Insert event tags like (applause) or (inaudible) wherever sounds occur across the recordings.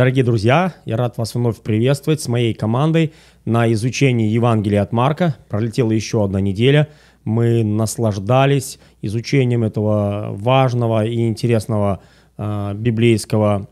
Дорогие друзья, я рад вас вновь приветствовать с моей командой на изучении Евангелия от Марка. Пролетела еще одна неделя. Мы наслаждались изучением этого важного и интересного э, библейского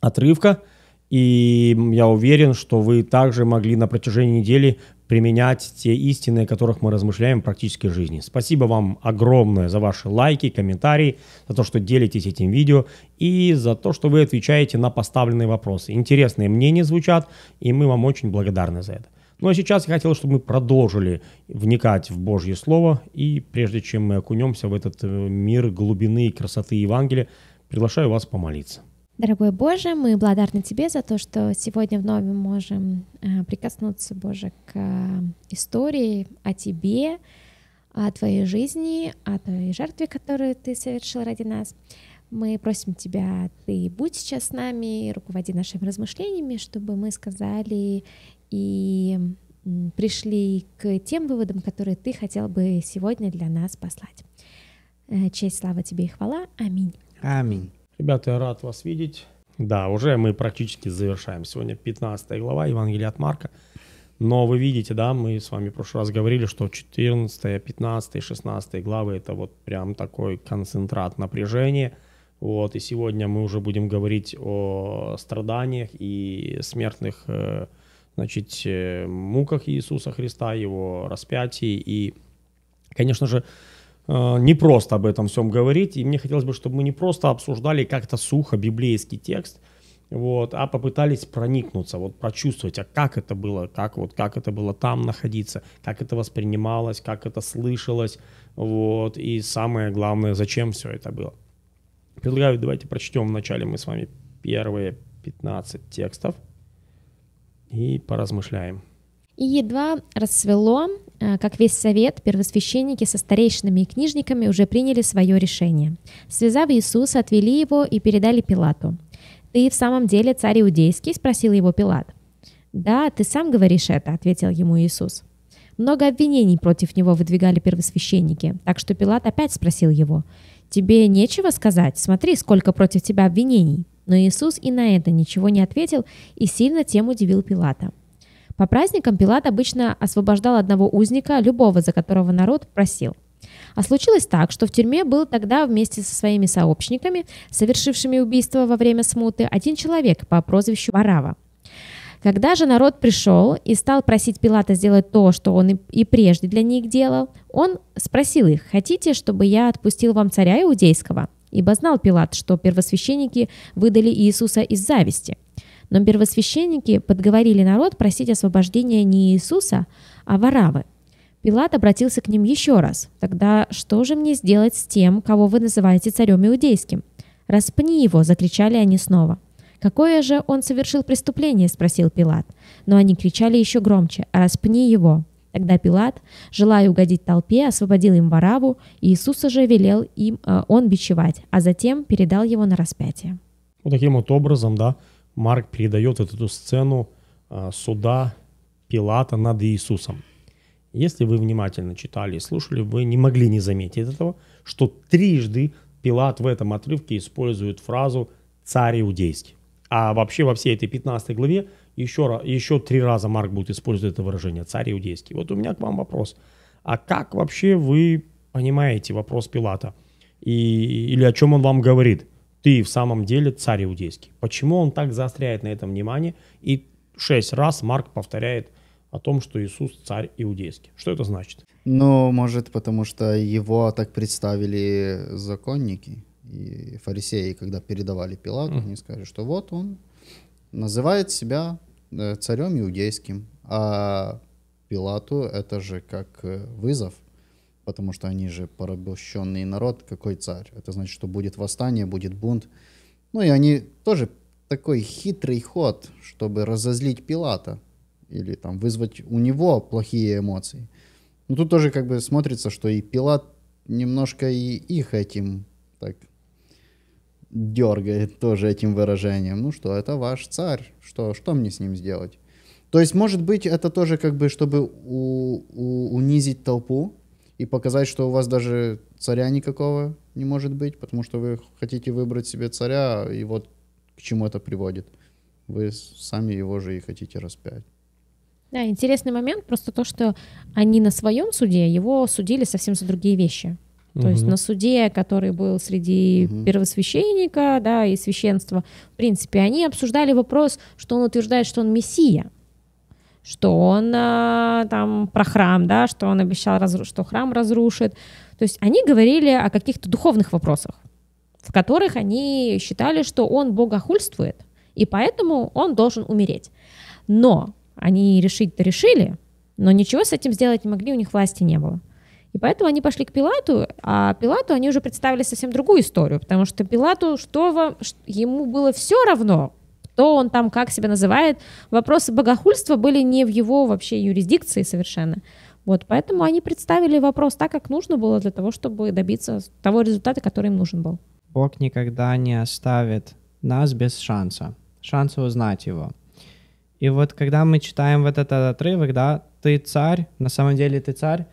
отрывка. И я уверен, что вы также могли на протяжении недели применять те истины, о которых мы размышляем в практической жизни. Спасибо вам огромное за ваши лайки, комментарии, за то, что делитесь этим видео и за то, что вы отвечаете на поставленные вопросы. Интересные мнения звучат, и мы вам очень благодарны за это. Ну а сейчас я хотел, чтобы мы продолжили вникать в Божье Слово, и прежде чем мы окунемся в этот э, мир глубины и красоты Евангелия, приглашаю вас помолиться. Дорогой Боже, мы благодарны Тебе за то, что сегодня вновь мы можем э, прикоснуться, Боже, к э, истории о Тебе, о Твоей жизни, о Твоей жертве, которую Ты совершил ради нас. Мы просим Тебя, Ты будь сейчас с нами, руководи нашими размышлениями, чтобы мы сказали и пришли к тем выводам, которые Ты хотел бы сегодня для нас послать. Э, честь, слава Тебе и хвала. Аминь. Аминь. Ребята, я рад вас видеть. Да, уже мы практически завершаем. Сегодня 15 глава Евангелия от Марка. Но вы видите, да, мы с вами в прошлый раз говорили, что 14, 15, 16 главы – это вот прям такой концентрат напряжения. Вот, и сегодня мы уже будем говорить о страданиях и смертных э, значит, э, муках Иисуса Христа, его распятии. И, конечно же, Э, не просто об этом всем говорить. И мне хотелось бы, чтобы мы не просто обсуждали как-то сухо библейский текст, вот, а попытались проникнуться, вот прочувствовать, а как это было, как вот, как это было там находиться, как это воспринималось, как это слышалось, вот, и самое главное, зачем все это было. Предлагаю, давайте прочтем вначале мы с вами первые 15 текстов и поразмышляем. И едва рассвело, Э, как весь совет, первосвященники со старейшинами и книжниками уже приняли свое решение. Связав Иисуса, отвели его и передали Пилату. «Ты в самом деле царь иудейский?» – спросил его Пилат. «Да, ты сам говоришь это», – ответил ему Иисус. Много обвинений против него выдвигали первосвященники, так что Пилат опять спросил его, «Тебе нечего сказать? Смотри, сколько против тебя обвинений!» Но Иисус и на это ничего не ответил и сильно тем удивил Пилата – по праздникам Пилат обычно освобождал одного узника, любого, за которого народ просил. А случилось так, что в тюрьме был тогда вместе со своими сообщниками, совершившими убийство во время смуты, один человек по прозвищу Варава. Когда же народ пришел и стал просить Пилата сделать то, что он и прежде для них делал, он спросил их, хотите, чтобы я отпустил вам царя иудейского? Ибо знал Пилат, что первосвященники выдали Иисуса из зависти – но первосвященники подговорили народ просить освобождения не Иисуса, а Варавы. Пилат обратился к ним еще раз. «Тогда что же мне сделать с тем, кого вы называете царем иудейским?» «Распни его!» – закричали они снова. «Какое же он совершил преступление?» – спросил Пилат. Но они кричали еще громче «Распни его!» Тогда Пилат, желая угодить толпе, освободил им Вараву, и Иисуса же велел им э, он бичевать, а затем передал его на распятие. Вот таким вот образом, да, Марк передает вот эту сцену а, суда Пилата над Иисусом. Если вы внимательно читали и слушали, вы не могли не заметить этого, что трижды Пилат в этом отрывке использует фразу «царь иудейский». А вообще во всей этой 15 главе еще, еще три раза Марк будет использовать это выражение «царь иудейский». Вот у меня к вам вопрос. А как вообще вы понимаете вопрос Пилата? И, или о чем он вам говорит – ты в самом деле царь иудейский. Почему он так заостряет на этом внимание? И шесть раз Марк повторяет о том, что Иисус царь иудейский. Что это значит? Ну, может, потому что его так представили законники и фарисеи, когда передавали Пилату, mm. они сказали, что вот он называет себя э, царем иудейским, а Пилату это же как э, вызов – потому что они же порабощенный народ, какой царь. Это значит, что будет восстание, будет бунт. Ну и они тоже такой хитрый ход, чтобы разозлить Пилата или там вызвать у него плохие эмоции. Ну тут тоже как бы смотрится, что и Пилат немножко и их этим так дергает тоже этим выражением. Ну что, это ваш царь, что, что мне с ним сделать? То есть, может быть, это тоже как бы, чтобы у, у, унизить толпу, и показать, что у вас даже царя никакого не может быть, потому что вы хотите выбрать себе царя, и вот к чему это приводит. Вы сами его же и хотите распять. Да, интересный момент просто то, что они на своем суде его судили совсем за другие вещи. То угу. есть на суде, который был среди угу. первосвященника, да, и священства, в принципе, они обсуждали вопрос, что он утверждает, что он мессия что он а, там про храм, да, что он обещал, разру- что храм разрушит. То есть они говорили о каких-то духовных вопросах, в которых они считали, что он богохульствует, и поэтому он должен умереть. Но они решить-то решили, но ничего с этим сделать не могли, у них власти не было. И поэтому они пошли к Пилату, а Пилату они уже представили совсем другую историю, потому что Пилату, что вам, ему было все равно, кто он там, как себя называет. Вопросы богохульства были не в его вообще юрисдикции совершенно. Вот, поэтому они представили вопрос так, как нужно было для того, чтобы добиться того результата, который им нужен был. Бог никогда не оставит нас без шанса, шанса узнать его. И вот когда мы читаем вот этот отрывок, да, ты царь, на самом деле ты царь,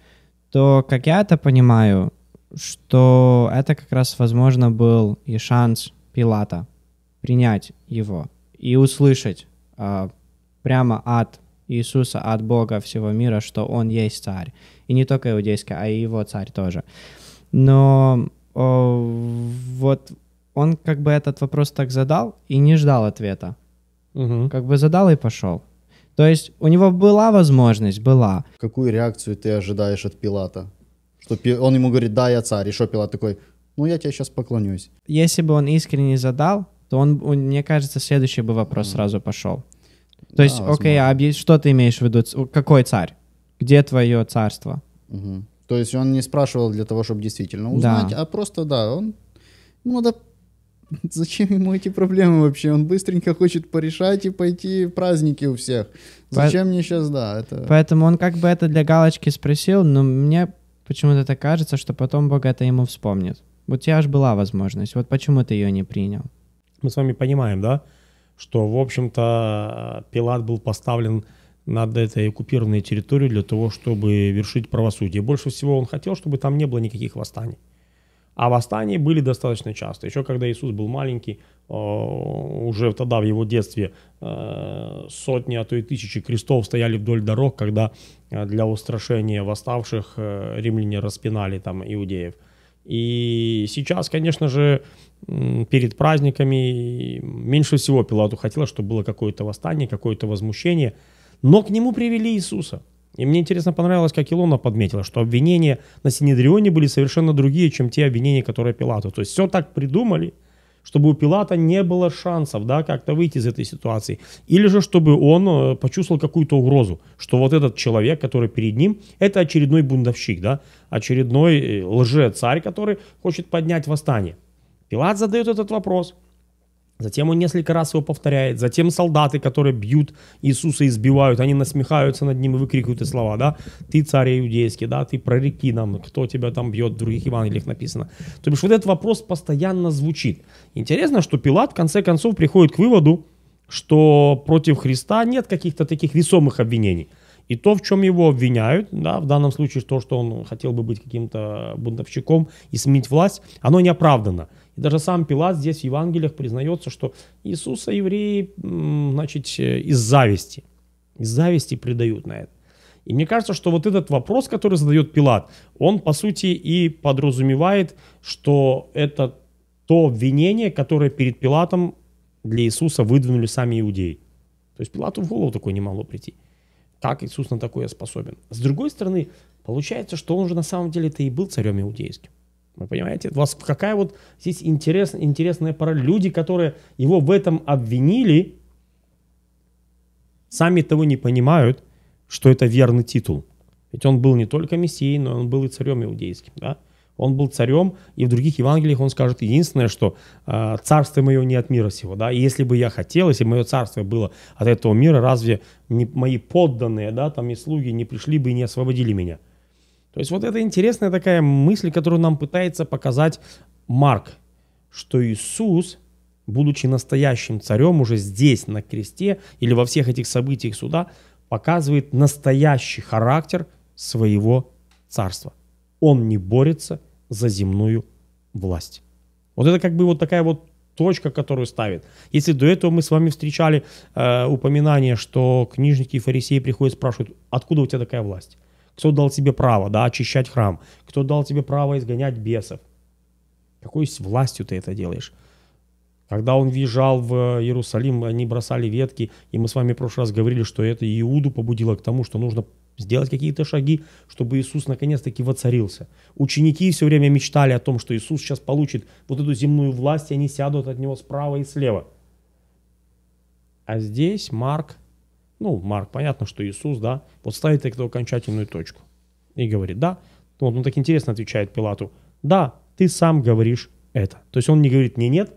то, как я это понимаю, что это как раз, возможно, был и шанс Пилата принять его и услышать э, прямо от Иисуса, от Бога всего мира, что Он есть царь. И не только иудейский, а и его царь тоже. Но о, вот он как бы этот вопрос так задал и не ждал ответа. Угу. Как бы задал и пошел. То есть у него была возможность, была. Какую реакцию ты ожидаешь от Пилата? Что он ему говорит, да, я царь. И что Пилат такой, ну я тебе сейчас поклонюсь. Если бы он искренне задал, то он, мне кажется, следующий бы вопрос mm. сразу пошел. То да, есть, возможно. окей, а что ты имеешь в виду? Какой царь? Где твое царство? Угу. То есть он не спрашивал для того, чтобы действительно узнать, да. а просто, да, он... Ну, да, (laughs) зачем ему эти проблемы вообще? Он быстренько хочет порешать и пойти в праздники у всех. Зачем По... мне сейчас, да, это... Поэтому он как бы это для галочки спросил, но мне почему-то так кажется, что потом Бог это ему вспомнит. У тебя аж была возможность, вот почему ты ее не принял? мы с вами понимаем, да, что, в общем-то, Пилат был поставлен над этой оккупированной территорией для того, чтобы вершить правосудие. Больше всего он хотел, чтобы там не было никаких восстаний. А восстания были достаточно часто. Еще когда Иисус был маленький, э, уже тогда в его детстве э, сотни, а то и тысячи крестов стояли вдоль дорог, когда э, для устрашения восставших римляне распинали там иудеев – и сейчас, конечно же, перед праздниками меньше всего Пилату хотелось, чтобы было какое-то восстание, какое-то возмущение. Но к нему привели Иисуса. И мне интересно понравилось, как Илона подметила, что обвинения на Синедрионе были совершенно другие, чем те обвинения, которые Пилату. То есть все так придумали, чтобы у Пилата не было шансов, да, как-то выйти из этой ситуации. Или же, чтобы он э, почувствовал какую-то угрозу, что вот этот человек, который перед ним, это очередной бундовщик, да, очередной э, лже-царь, который хочет поднять восстание. Пилат задает этот вопрос. Затем он несколько раз его повторяет. Затем солдаты, которые бьют Иисуса и избивают, они насмехаются над ним и выкрикивают эти слова, да? Ты царь иудейский, да? Ты прореки нам, кто тебя там бьет, в других Евангелиях написано. То бишь вот этот вопрос постоянно звучит. Интересно, что Пилат в конце концов приходит к выводу, что против Христа нет каких-то таких весомых обвинений. И то, в чем его обвиняют, да, в данном случае то, что он хотел бы быть каким-то бунтовщиком и сменить власть, оно не оправдано. И даже сам Пилат здесь в Евангелиях признается, что Иисуса евреи, значит, из зависти. Из зависти предают на это. И мне кажется, что вот этот вопрос, который задает Пилат, он, по сути, и подразумевает, что это то обвинение, которое перед Пилатом для Иисуса выдвинули сами иудеи. То есть Пилату в голову такое не могло прийти. Как Иисус на такое способен. С другой стороны, получается, что он же на самом деле это и был царем иудейским. Вы понимаете? У вас какая вот здесь интерес, интересная пара. Люди, которые его в этом обвинили, сами того не понимают, что это верный титул. Ведь он был не только мессией, но он был и царем иудейским. Да? Он был царем, и в других Евангелиях он скажет единственное, что э, царство мое не от мира сего. Да? И если бы я хотел, если бы мое царство было от этого мира, разве не, мои подданные, да, там и слуги не пришли бы и не освободили меня? То есть вот это интересная такая мысль, которую нам пытается показать Марк, что Иисус, будучи настоящим царем уже здесь, на кресте, или во всех этих событиях суда, показывает настоящий характер своего царства. Он не борется за земную власть. Вот это как бы вот такая вот точка, которую ставит. Если до этого мы с вами встречали э, упоминание, что книжники и фарисеи приходят и спрашивают, откуда у тебя такая власть? Кто дал тебе право, да, очищать храм? Кто дал тебе право изгонять бесов? Какой властью ты это делаешь? Когда он въезжал в э, Иерусалим, они бросали ветки, и мы с вами в прошлый раз говорили, что это Иуду побудило к тому, что нужно сделать какие-то шаги, чтобы Иисус наконец-таки воцарился. Ученики все время мечтали о том, что Иисус сейчас получит вот эту земную власть, и они сядут от него справа и слева. А здесь Марк ну, Марк, понятно, что Иисус, да, вот ставит эту окончательную точку. И говорит, да. Вот он так интересно отвечает Пилату, да, ты сам говоришь это. То есть он не говорит ни нет,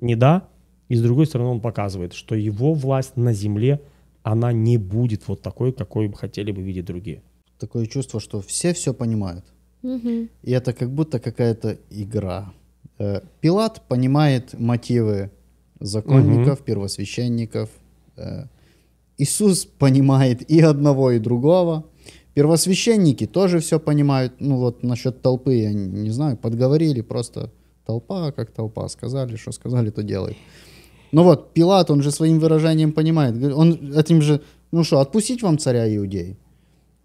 ни да, и с другой стороны он показывает, что его власть на земле, она не будет вот такой, какой бы хотели бы видеть другие. Такое чувство, что все все понимают. Угу. И это как будто какая-то игра. Э, Пилат понимает мотивы законников, угу. первосвященников, э, Иисус понимает и одного, и другого. Первосвященники тоже все понимают. Ну вот насчет толпы, я не знаю, подговорили просто толпа, как толпа, сказали, что сказали, то делай. Ну вот, Пилат, он же своим выражением понимает. Он этим же, ну что, отпустить вам царя иудеи?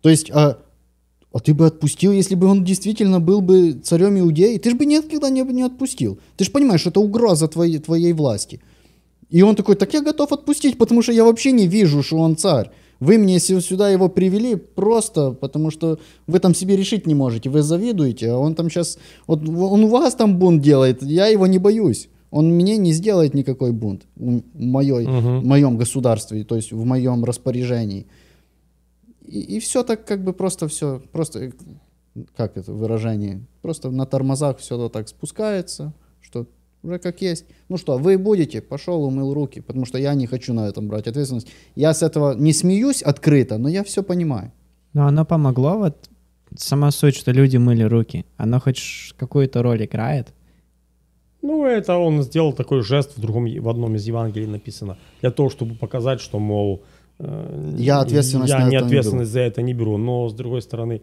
То есть, а, а ты бы отпустил, если бы он действительно был бы царем иудеи? Ты же бы никогда не, не отпустил. Ты же понимаешь, это угроза твоей, твоей власти. И он такой, так я готов отпустить, потому что я вообще не вижу, что он царь. Вы мне сюда его привели просто потому, что вы там себе решить не можете, вы завидуете, а он там сейчас, вот он у вас там бунт делает, я его не боюсь. Он мне не сделает никакой бунт в, моей, угу. в моем государстве, то есть в моем распоряжении. И, и все так как бы просто все, просто, э, как это выражение, просто на тормозах все так спускается, что уже как есть. Ну что, вы будете? Пошел, умыл руки, потому что я не хочу на этом брать ответственность. Я с этого не смеюсь открыто, но я все понимаю. Но оно помогло, вот сама суть, что люди мыли руки, оно хоть какую-то роль играет? Ну, это он сделал такой жест в другом, в одном из Евангелий написано, для того, чтобы показать, что, мол, э, я ответственность, я не ответственность за это не беру. Но, с другой стороны,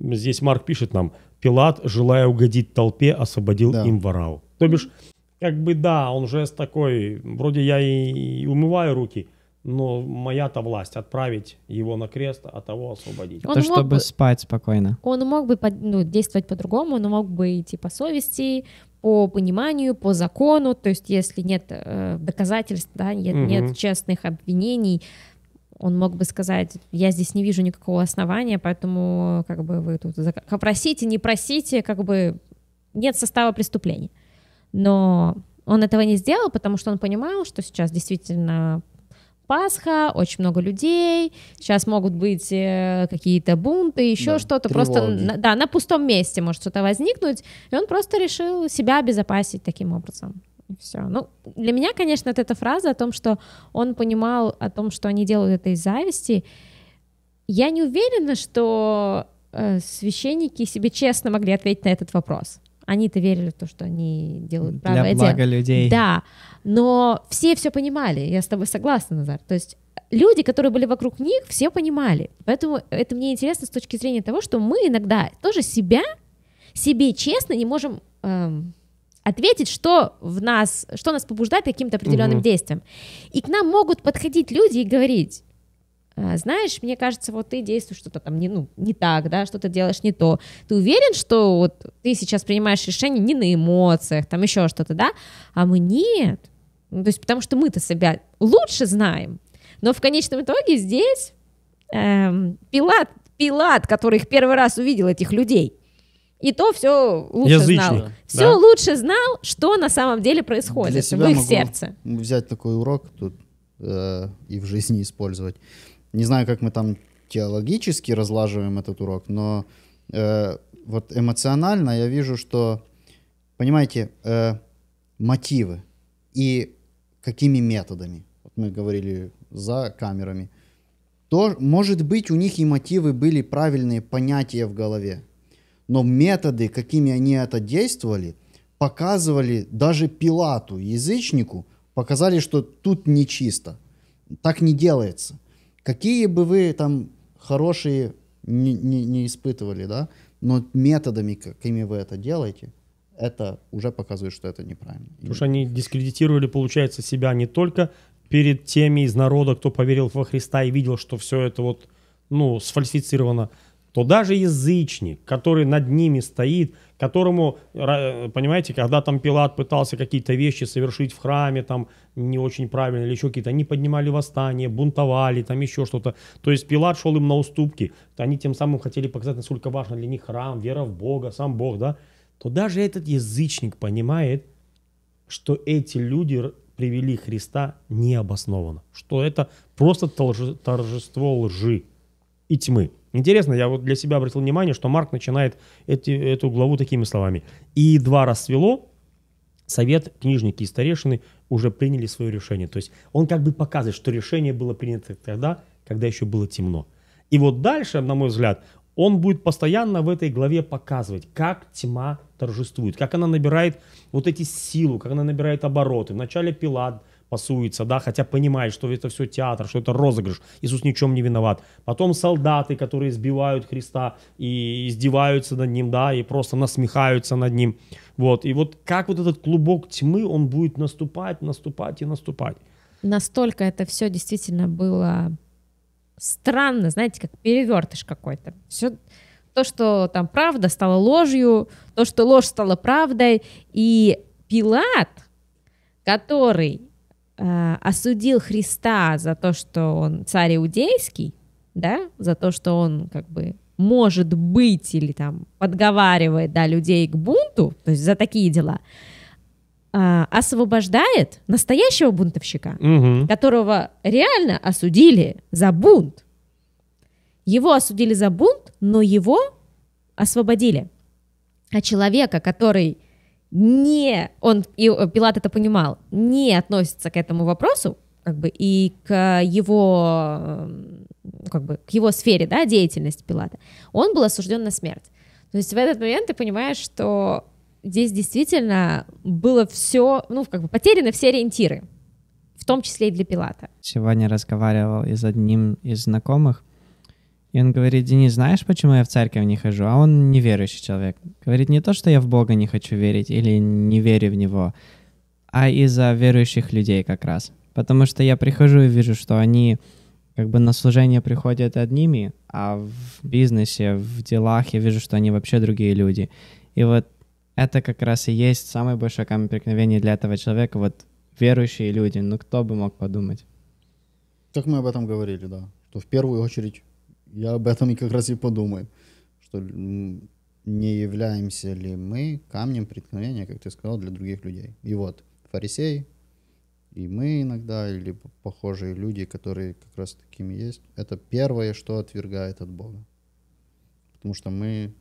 здесь Марк пишет нам, Пилат, желая угодить толпе, освободил да. им ворау. То бишь, как бы да, он жест такой, вроде я и умываю руки, но моя-то власть отправить его на крест, а того освободить. Он То, чтобы бы, спать спокойно. Он мог бы ну, действовать по-другому, он мог бы идти по совести, по пониманию, по закону. То есть, если нет э, доказательств, да, нет, угу. нет честных обвинений, он мог бы сказать, я здесь не вижу никакого основания, поэтому э, как бы вы тут зак... не просите, как бы нет состава преступления но он этого не сделал, потому что он понимал, что сейчас действительно Пасха, очень много людей, сейчас могут быть э, какие-то бунты, еще да, что-то, тревоги. просто да, на пустом месте может что-то возникнуть, и он просто решил себя обезопасить таким образом. И все. Ну, для меня, конечно, вот эта фраза о том, что он понимал о том, что они делают это из зависти, я не уверена, что э, священники себе честно могли ответить на этот вопрос. Они-то верили в то, что они делают правое Для блага дело. людей. Да, но все все понимали, я с тобой согласна, Назар. То есть люди, которые были вокруг них, все понимали. Поэтому это мне интересно с точки зрения того, что мы иногда тоже себя, себе честно не можем эм, ответить, что в нас, что нас побуждает каким-то определенным угу. действием. И к нам могут подходить люди и говорить, а, знаешь, мне кажется, вот ты действуешь что-то там не, ну, не так, да, что-то делаешь не то. Ты уверен, что вот ты сейчас принимаешь решение не на эмоциях, там еще что-то, да? А мы нет. Ну, то есть потому что мы-то себя лучше знаем. Но в конечном итоге здесь эм, Пилат, Пилат, который их первый раз увидел, этих людей, и то все лучше Язычный, знал. Все да? лучше знал, что на самом деле происходит Для себя в их могу сердце. Взять такой урок тут э, и в жизни использовать не знаю, как мы там теологически разлаживаем этот урок, но э, вот эмоционально я вижу, что, понимаете, э, мотивы и какими методами, вот мы говорили за камерами, то, может быть, у них и мотивы были правильные понятия в голове, но методы, какими они это действовали, показывали даже Пилату, язычнику, показали, что тут нечисто, так не делается – Какие бы вы там хорошие не, не, не испытывали, да, но методами, какими вы это делаете, это уже показывает, что это неправильно. Потому что они дискредитировали, получается, себя не только перед теми из народа, кто поверил во Христа и видел, что все это вот, ну, сфальсифицировано, то даже язычник, который над ними стоит, которому, понимаете, когда там Пилат пытался какие-то вещи совершить в храме, там не очень правильно или еще какие-то, они поднимали восстание, бунтовали, там еще что-то. То есть Пилат шел им на уступки. Они тем самым хотели показать, насколько важно для них храм, вера в Бога, сам Бог, да? То даже этот язычник понимает, что эти люди привели Христа необоснованно, что это просто торжество лжи и тьмы. Интересно, я вот для себя обратил внимание, что Марк начинает эти, эту главу такими словами. «И два раз свело совет, книжники и старейшины уже приняли свое решение». То есть он как бы показывает, что решение было принято тогда, когда еще было темно. И вот дальше, на мой взгляд, он будет постоянно в этой главе показывать, как тьма торжествует, как она набирает вот эти силу, как она набирает обороты. Вначале Пилат – пасуется, да, хотя понимает, что это все театр, что это розыгрыш, Иисус ни в чем не виноват. Потом солдаты, которые избивают Христа и издеваются над ним, да, и просто насмехаются над ним, вот. И вот как вот этот клубок тьмы, он будет наступать, наступать и наступать. Настолько это все действительно было странно, знаете, как перевертыш какой-то. Все то, что там правда стала ложью, то, что ложь стала правдой, и Пилат, который Э, осудил Христа за то, что он царь иудейский, да, за то, что он как бы может быть или там подговаривает, да, людей к бунту, то есть за такие дела, э, освобождает настоящего бунтовщика, угу. которого реально осудили за бунт. Его осудили за бунт, но его освободили. А человека, который не, он, и э, Пилат это понимал, не относится к этому вопросу, как бы, и к его, эм, как бы, к его сфере, да, деятельности Пилата, он был осужден на смерть. То есть в этот момент ты понимаешь, что здесь действительно было все, ну, как бы потеряны все ориентиры, в том числе и для Пилата. Сегодня разговаривал и с одним из знакомых, и он говорит, Денис, знаешь, почему я в церковь не хожу? А он неверующий человек. Говорит, не то, что я в Бога не хочу верить или не верю в Него, а из-за верующих людей как раз. Потому что я прихожу и вижу, что они как бы на служение приходят одними, а в бизнесе, в делах я вижу, что они вообще другие люди. И вот это как раз и есть самое большое камень преткновения для этого человека, вот верующие люди, ну кто бы мог подумать. Так мы об этом говорили, да, что в первую очередь я об этом и как раз и подумаю, что не являемся ли мы камнем преткновения, как ты сказал, для других людей. И вот, фарисей, и мы иногда, или похожие люди, которые как раз такими есть, это первое, что отвергает от Бога. Потому что мы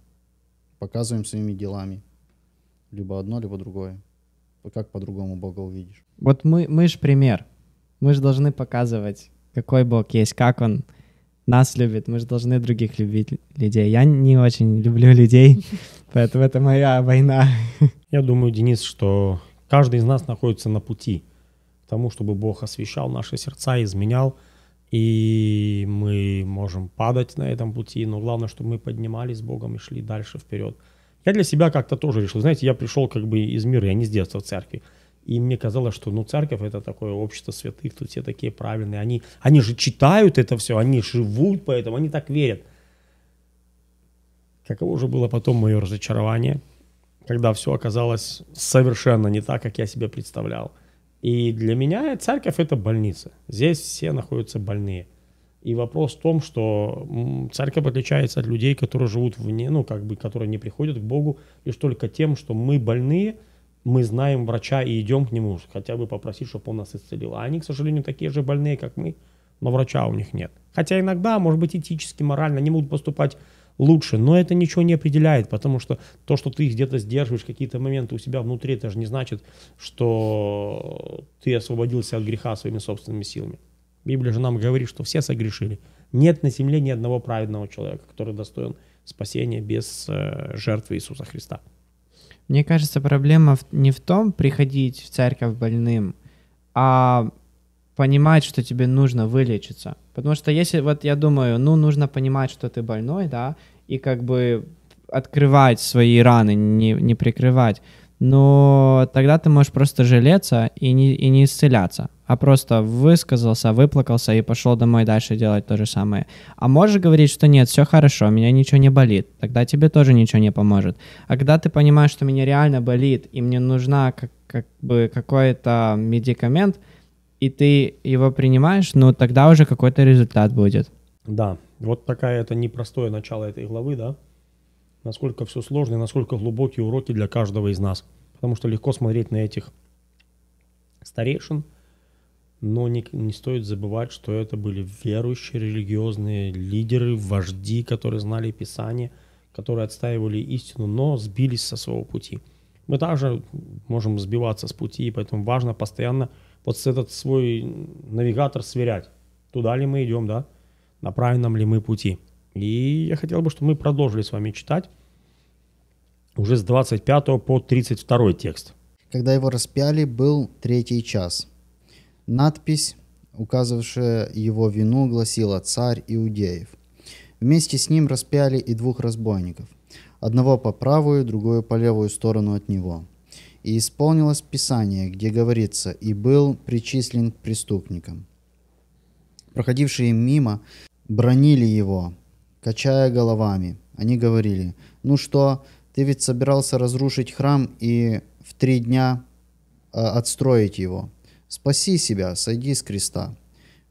показываем своими делами либо одно, либо другое. Как по-другому Бога увидишь? Вот мы, мы же пример. Мы же должны показывать, какой Бог есть, как Он нас любит, мы же должны других любить людей. Я не очень люблю людей, (laughs) поэтому это моя война. (laughs) Я думаю, Денис, что каждый из нас находится на пути к тому, чтобы Бог освещал наши сердца, изменял, и мы можем падать на этом пути, но главное, чтобы мы поднимались с Богом и шли дальше вперед. Я для себя как-то тоже решил, знаете, я пришел как бы из мира, я не с детства в церкви. И мне казалось, что ну, церковь это такое общество святых, тут все такие правильные. Они, они же читают это все, они живут поэтому, они так верят. Каково же было потом мое разочарование, когда все оказалось совершенно не так, как я себе представлял. И для меня церковь это больница. Здесь все находятся больные. И вопрос в том, что церковь отличается от людей, которые живут вне, ну, как бы, которые не приходят к Богу, лишь только тем, что мы больные – мы знаем врача и идем к нему, хотя бы попросить, чтобы он нас исцелил. А они, к сожалению, такие же больные, как мы, но врача у них нет. Хотя иногда, может быть, этически, морально они могут поступать лучше, но это ничего не определяет, потому что то, что ты где-то сдерживаешь какие-то моменты у себя внутри, это же не значит, что ты освободился от греха своими собственными силами. Библия же нам говорит, что все согрешили. Нет на земле ни одного праведного человека, который достоин спасения без э, жертвы Иисуса Христа. Мне кажется, проблема не в том, приходить в церковь больным, а понимать, что тебе нужно вылечиться. Потому что если, вот я думаю, ну, нужно понимать, что ты больной, да, и как бы открывать свои раны, не, не прикрывать но тогда ты можешь просто жалеться и не, и не исцеляться, а просто высказался, выплакался и пошел домой дальше делать то же самое. А можешь говорить, что нет, все хорошо, меня ничего не болит, тогда тебе тоже ничего не поможет. А когда ты понимаешь, что меня реально болит, и мне нужна как, как бы какой-то медикамент, и ты его принимаешь, ну тогда уже какой-то результат будет. Да, вот такая это непростое начало этой главы, да? насколько все сложно и насколько глубокие уроки для каждого из нас. Потому что легко смотреть на этих старейшин, но не, не стоит забывать, что это были верующие религиозные лидеры, вожди, которые знали Писание, которые отстаивали истину, но сбились со своего пути. Мы также можем сбиваться с пути, и поэтому важно постоянно вот этот свой навигатор сверять, туда ли мы идем, да, на правильном ли мы пути – и я хотел бы, чтобы мы продолжили с вами читать уже с 25 по 32 текст. Когда его распяли, был третий час. Надпись, указывавшая его вину, гласила «Царь Иудеев». Вместе с ним распяли и двух разбойников, одного по правую, другую по левую сторону от него. И исполнилось Писание, где говорится «И был причислен к преступникам». Проходившие мимо бронили его, качая головами. Они говорили, ну что, ты ведь собирался разрушить храм и в три дня э, отстроить его. Спаси себя, сойди с креста.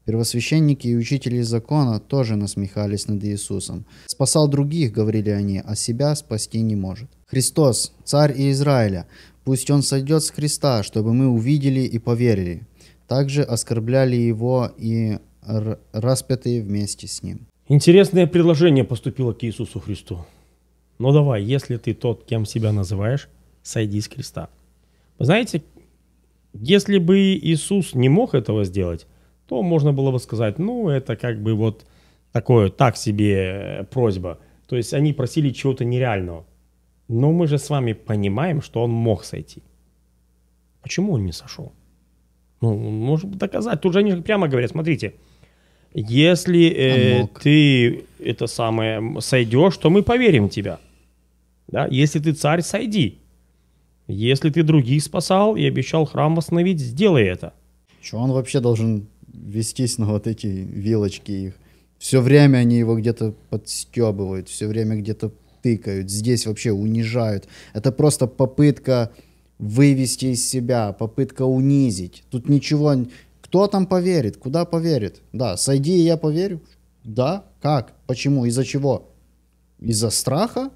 Первосвященники и учители закона тоже насмехались над Иисусом. «Спасал других, — говорили они, — а себя спасти не может. Христос, Царь Израиля, пусть Он сойдет с креста, чтобы мы увидели и поверили». Также оскорбляли Его и распятые вместе с Ним. Интересное предложение поступило к Иисусу Христу. Но давай, если ты тот, кем себя называешь, сойди с креста. Вы знаете, если бы Иисус не мог этого сделать, то можно было бы сказать, ну, это как бы вот такое, так себе э, просьба. То есть они просили чего-то нереального. Но мы же с вами понимаем, что он мог сойти. Почему он не сошел? Ну, может доказать. Тут же они прямо говорят, смотрите, если э, ты это самое сойдешь, то мы поверим тебя. Да? Если ты царь, сойди. Если ты других спасал и обещал храм восстановить, сделай это. Что он вообще должен вестись на вот эти вилочки их? Все время они его где-то подстебывают, все время где-то тыкают, здесь вообще унижают. Это просто попытка вывести из себя, попытка унизить. Тут ничего кто там поверит? Куда поверит? Да, сойди, и я поверю. Да, как? Почему? Из-за чего? Из-за страха?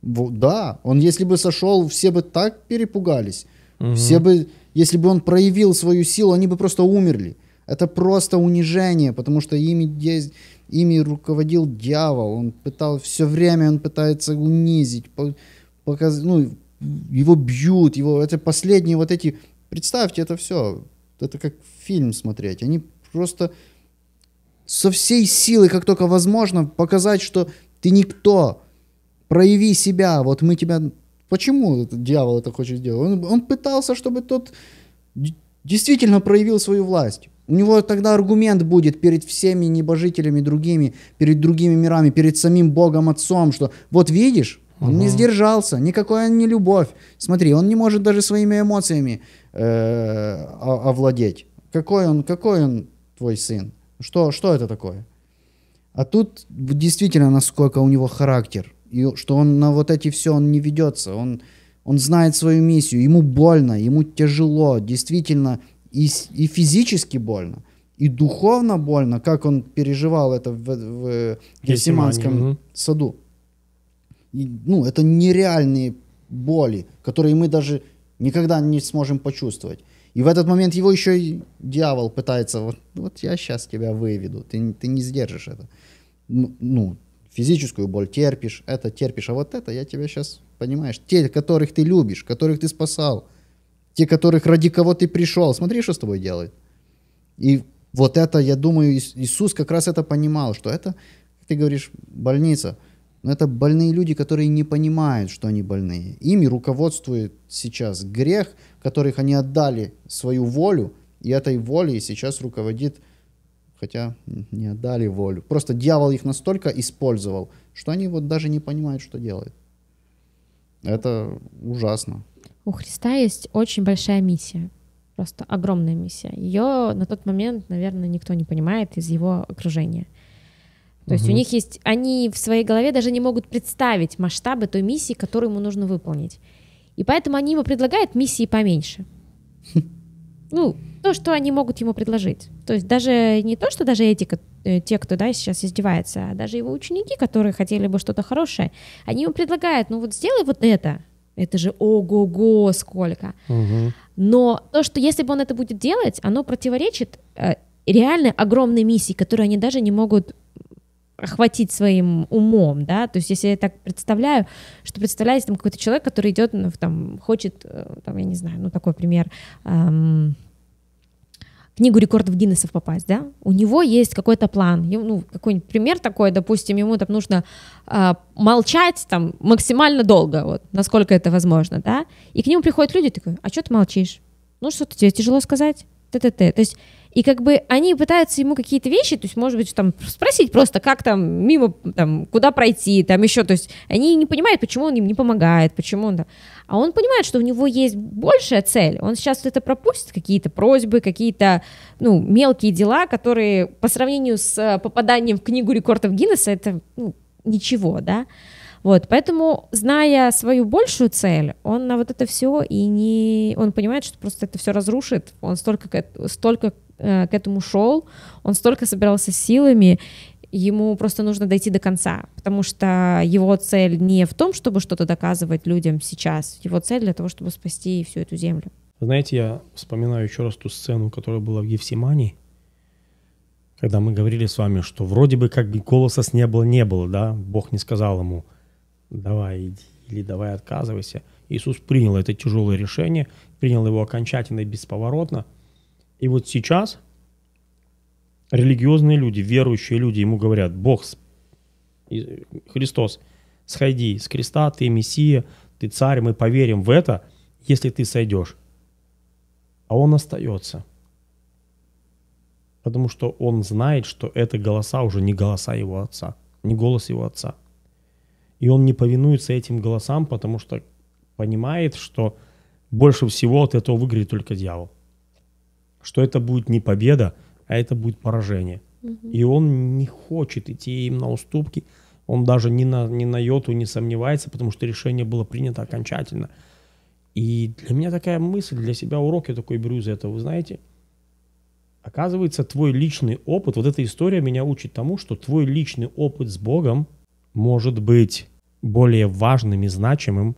Да, он если бы сошел, все бы так перепугались. Угу. Все бы, если бы он проявил свою силу, они бы просто умерли. Это просто унижение, потому что ими, ими руководил дьявол. Он пытал все время, он пытается унизить, показ, ну, его бьют, его это последние вот эти. Представьте это все это как фильм смотреть. Они просто со всей силы, как только возможно, показать, что ты никто. Прояви себя. Вот мы тебя... Почему этот дьявол это хочет сделать? Он, он пытался, чтобы тот действительно проявил свою власть. У него тогда аргумент будет перед всеми небожителями другими, перед другими мирами, перед самим Богом Отцом, что вот видишь, он угу. не сдержался, никакой он не любовь. Смотри, он не может даже своими эмоциями э, овладеть. Какой он, какой он твой сын? Что, что это такое? А тут действительно, насколько у него характер, и что он на вот эти все, он не ведется, он, он знает свою миссию, ему больно, ему тяжело, действительно, и, и физически больно, и духовно больно, как он переживал это в, в Гефсиманском угу. саду. И, ну, это нереальные боли, которые мы даже никогда не сможем почувствовать. И в этот момент его еще и дьявол пытается, вот, вот я сейчас тебя выведу, ты, ты не сдержишь это. Ну, ну, физическую боль терпишь, это терпишь, а вот это я тебя сейчас, понимаешь, те, которых ты любишь, которых ты спасал, те, которых ради кого ты пришел, смотри, что с тобой делает. И вот это, я думаю, Иисус как раз это понимал, что это, ты говоришь, больница – но это больные люди, которые не понимают, что они больные. Ими руководствует сейчас грех, которых они отдали свою волю, и этой волей сейчас руководит, хотя не отдали волю. Просто дьявол их настолько использовал, что они вот даже не понимают, что делают. Это ужасно. У Христа есть очень большая миссия, просто огромная миссия. Ее на тот момент, наверное, никто не понимает из его окружения – то есть угу. у них есть, они в своей голове даже не могут представить масштабы той миссии, которую ему нужно выполнить. И поэтому они ему предлагают миссии поменьше. (laughs) Ну, то, что они могут ему предложить. То есть даже не то, что даже эти, э, те, кто да, сейчас издевается, а даже его ученики, которые хотели бы что-то хорошее, они ему предлагают, ну вот сделай вот это. Это же ого-го сколько. Угу. Но то, что если бы он это будет делать, оно противоречит э, реально огромной миссии, которую они даже не могут охватить своим умом, да, то есть если я так представляю, что представляете там какой-то человек, который идет, ну, там, хочет, э, там, я не знаю, ну, такой пример, эм, книгу рекордов Гиннесса попасть, да, у него есть какой-то план, ну, какой-нибудь пример такой, допустим, ему там нужно э, молчать там максимально долго, вот, насколько это возможно, да, и к нему приходят люди, такой, а что ты молчишь? Ну, что-то тебе тяжело сказать, т-т-т, то есть и как бы они пытаются ему какие-то вещи, то есть, может быть, там спросить просто, как там мимо, там, куда пройти, там еще, то есть, они не понимают, почему он им не помогает, почему он там. А он понимает, что у него есть большая цель. Он сейчас это пропустит, какие-то просьбы, какие-то, ну, мелкие дела, которые по сравнению с э, попаданием в книгу рекордов Гиннесса, это, ну, ничего, да. Вот, поэтому, зная свою большую цель, он на вот это все и не... Он понимает, что просто это все разрушит, он столько, столько э, к этому шел, он столько собирался силами, ему просто нужно дойти до конца, потому что его цель не в том, чтобы что-то доказывать людям сейчас, его цель для того, чтобы спасти всю эту землю. Знаете, я вспоминаю еще раз ту сцену, которая была в Евсимании, когда мы говорили с вами, что вроде бы как бы голоса с неба не было, да, Бог не сказал ему, давай иди или давай отказывайся. Иисус принял это тяжелое решение, принял его окончательно и бесповоротно – и вот сейчас религиозные люди, верующие люди ему говорят, Бог, Христос, сходи с креста, ты Мессия, ты царь, мы поверим в это, если ты сойдешь. А он остается. Потому что он знает, что это голоса уже не голоса его отца, не голос его отца. И он не повинуется этим голосам, потому что понимает, что больше всего от этого выиграет только дьявол что это будет не победа, а это будет поражение. Угу. И он не хочет идти им на уступки, он даже ни на, ни на йоту не сомневается, потому что решение было принято окончательно. И для меня такая мысль, для себя урок я такой беру из этого, вы знаете, оказывается, твой личный опыт, вот эта история меня учит тому, что твой личный опыт с Богом может быть более важным и значимым,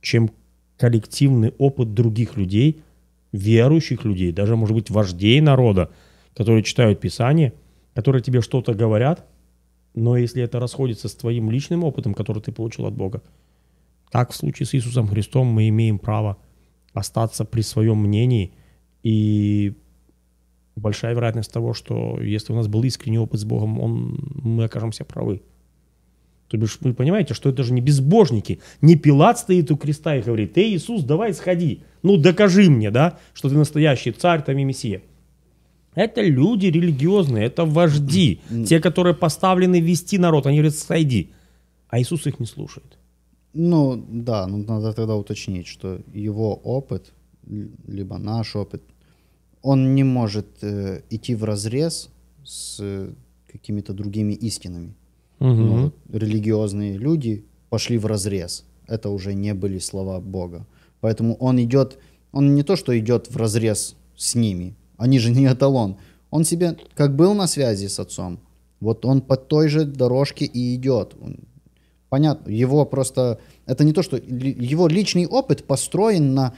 чем коллективный опыт других людей – верующих людей, даже, может быть, вождей народа, которые читают Писание, которые тебе что-то говорят, но если это расходится с твоим личным опытом, который ты получил от Бога, так в случае с Иисусом Христом мы имеем право остаться при своем мнении. И большая вероятность того, что если у нас был искренний опыт с Богом, он, мы окажемся правы. То бишь, вы понимаете, что это же не безбожники. Не Пилат стоит у креста и говорит, «Эй, Иисус, давай сходи». Ну, докажи мне, да, что ты настоящий царь, там и мессия. Это люди религиозные, это вожди, те, которые поставлены вести народ. Они говорят, сойди. А Иисус их не слушает. Ну, да, ну, надо тогда уточнить, что его опыт, либо наш опыт, он не может э, идти в разрез с э, какими-то другими истинами. Угу. Ну, вот, религиозные люди пошли в разрез. Это уже не были слова Бога. Поэтому он идет, он не то что идет в разрез с ними, они же не эталон. Он себе, как был на связи с отцом, вот он по той же дорожке и идет. Понятно, его просто, это не то, что его личный опыт построен на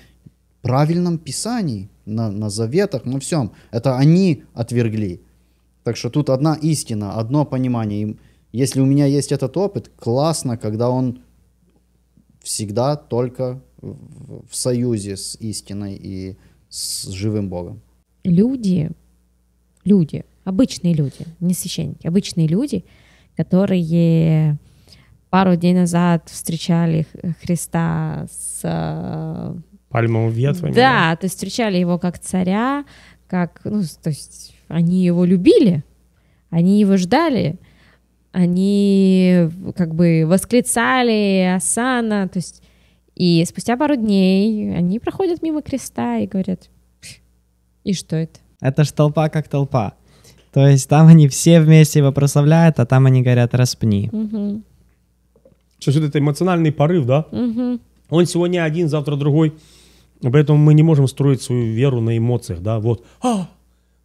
правильном писании, на, на заветах, на всем. Это они отвергли. Так что тут одна истина, одно понимание. И если у меня есть этот опыт, классно, когда он всегда только в союзе с истиной и с живым Богом. Люди, люди, обычные люди, не священники, обычные люди, которые пару дней назад встречали Христа с... Э, Пальмовым ветвами. Да, да, то есть встречали его как царя, как, ну, то есть они его любили, они его ждали, они э, как бы восклицали Асана, то есть и спустя пару дней они проходят мимо креста и говорят, и что это? Это ж толпа как толпа. То есть там они все вместе его прославляют, а там они говорят «распни». Угу. Что это эмоциональный порыв, да? Угу. Он сегодня один, завтра другой. Поэтому мы не можем строить свою веру на эмоциях, да? Вот, а,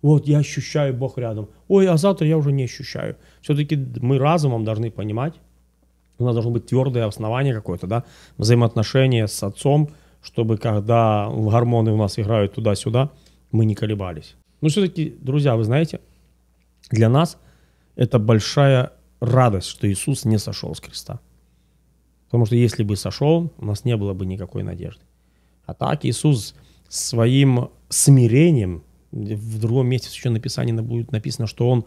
вот я ощущаю Бог рядом. Ой, а завтра я уже не ощущаю. Все-таки мы разумом должны понимать, у нас должно быть твердое основание какое-то, да, взаимоотношения с отцом, чтобы когда гормоны у нас играют туда-сюда, мы не колебались. Но все-таки, друзья, вы знаете, для нас это большая радость, что Иисус не сошел с креста. Потому что если бы сошел, у нас не было бы никакой надежды. А так Иисус своим смирением, в другом месте в Священном Писании будет написано, что Он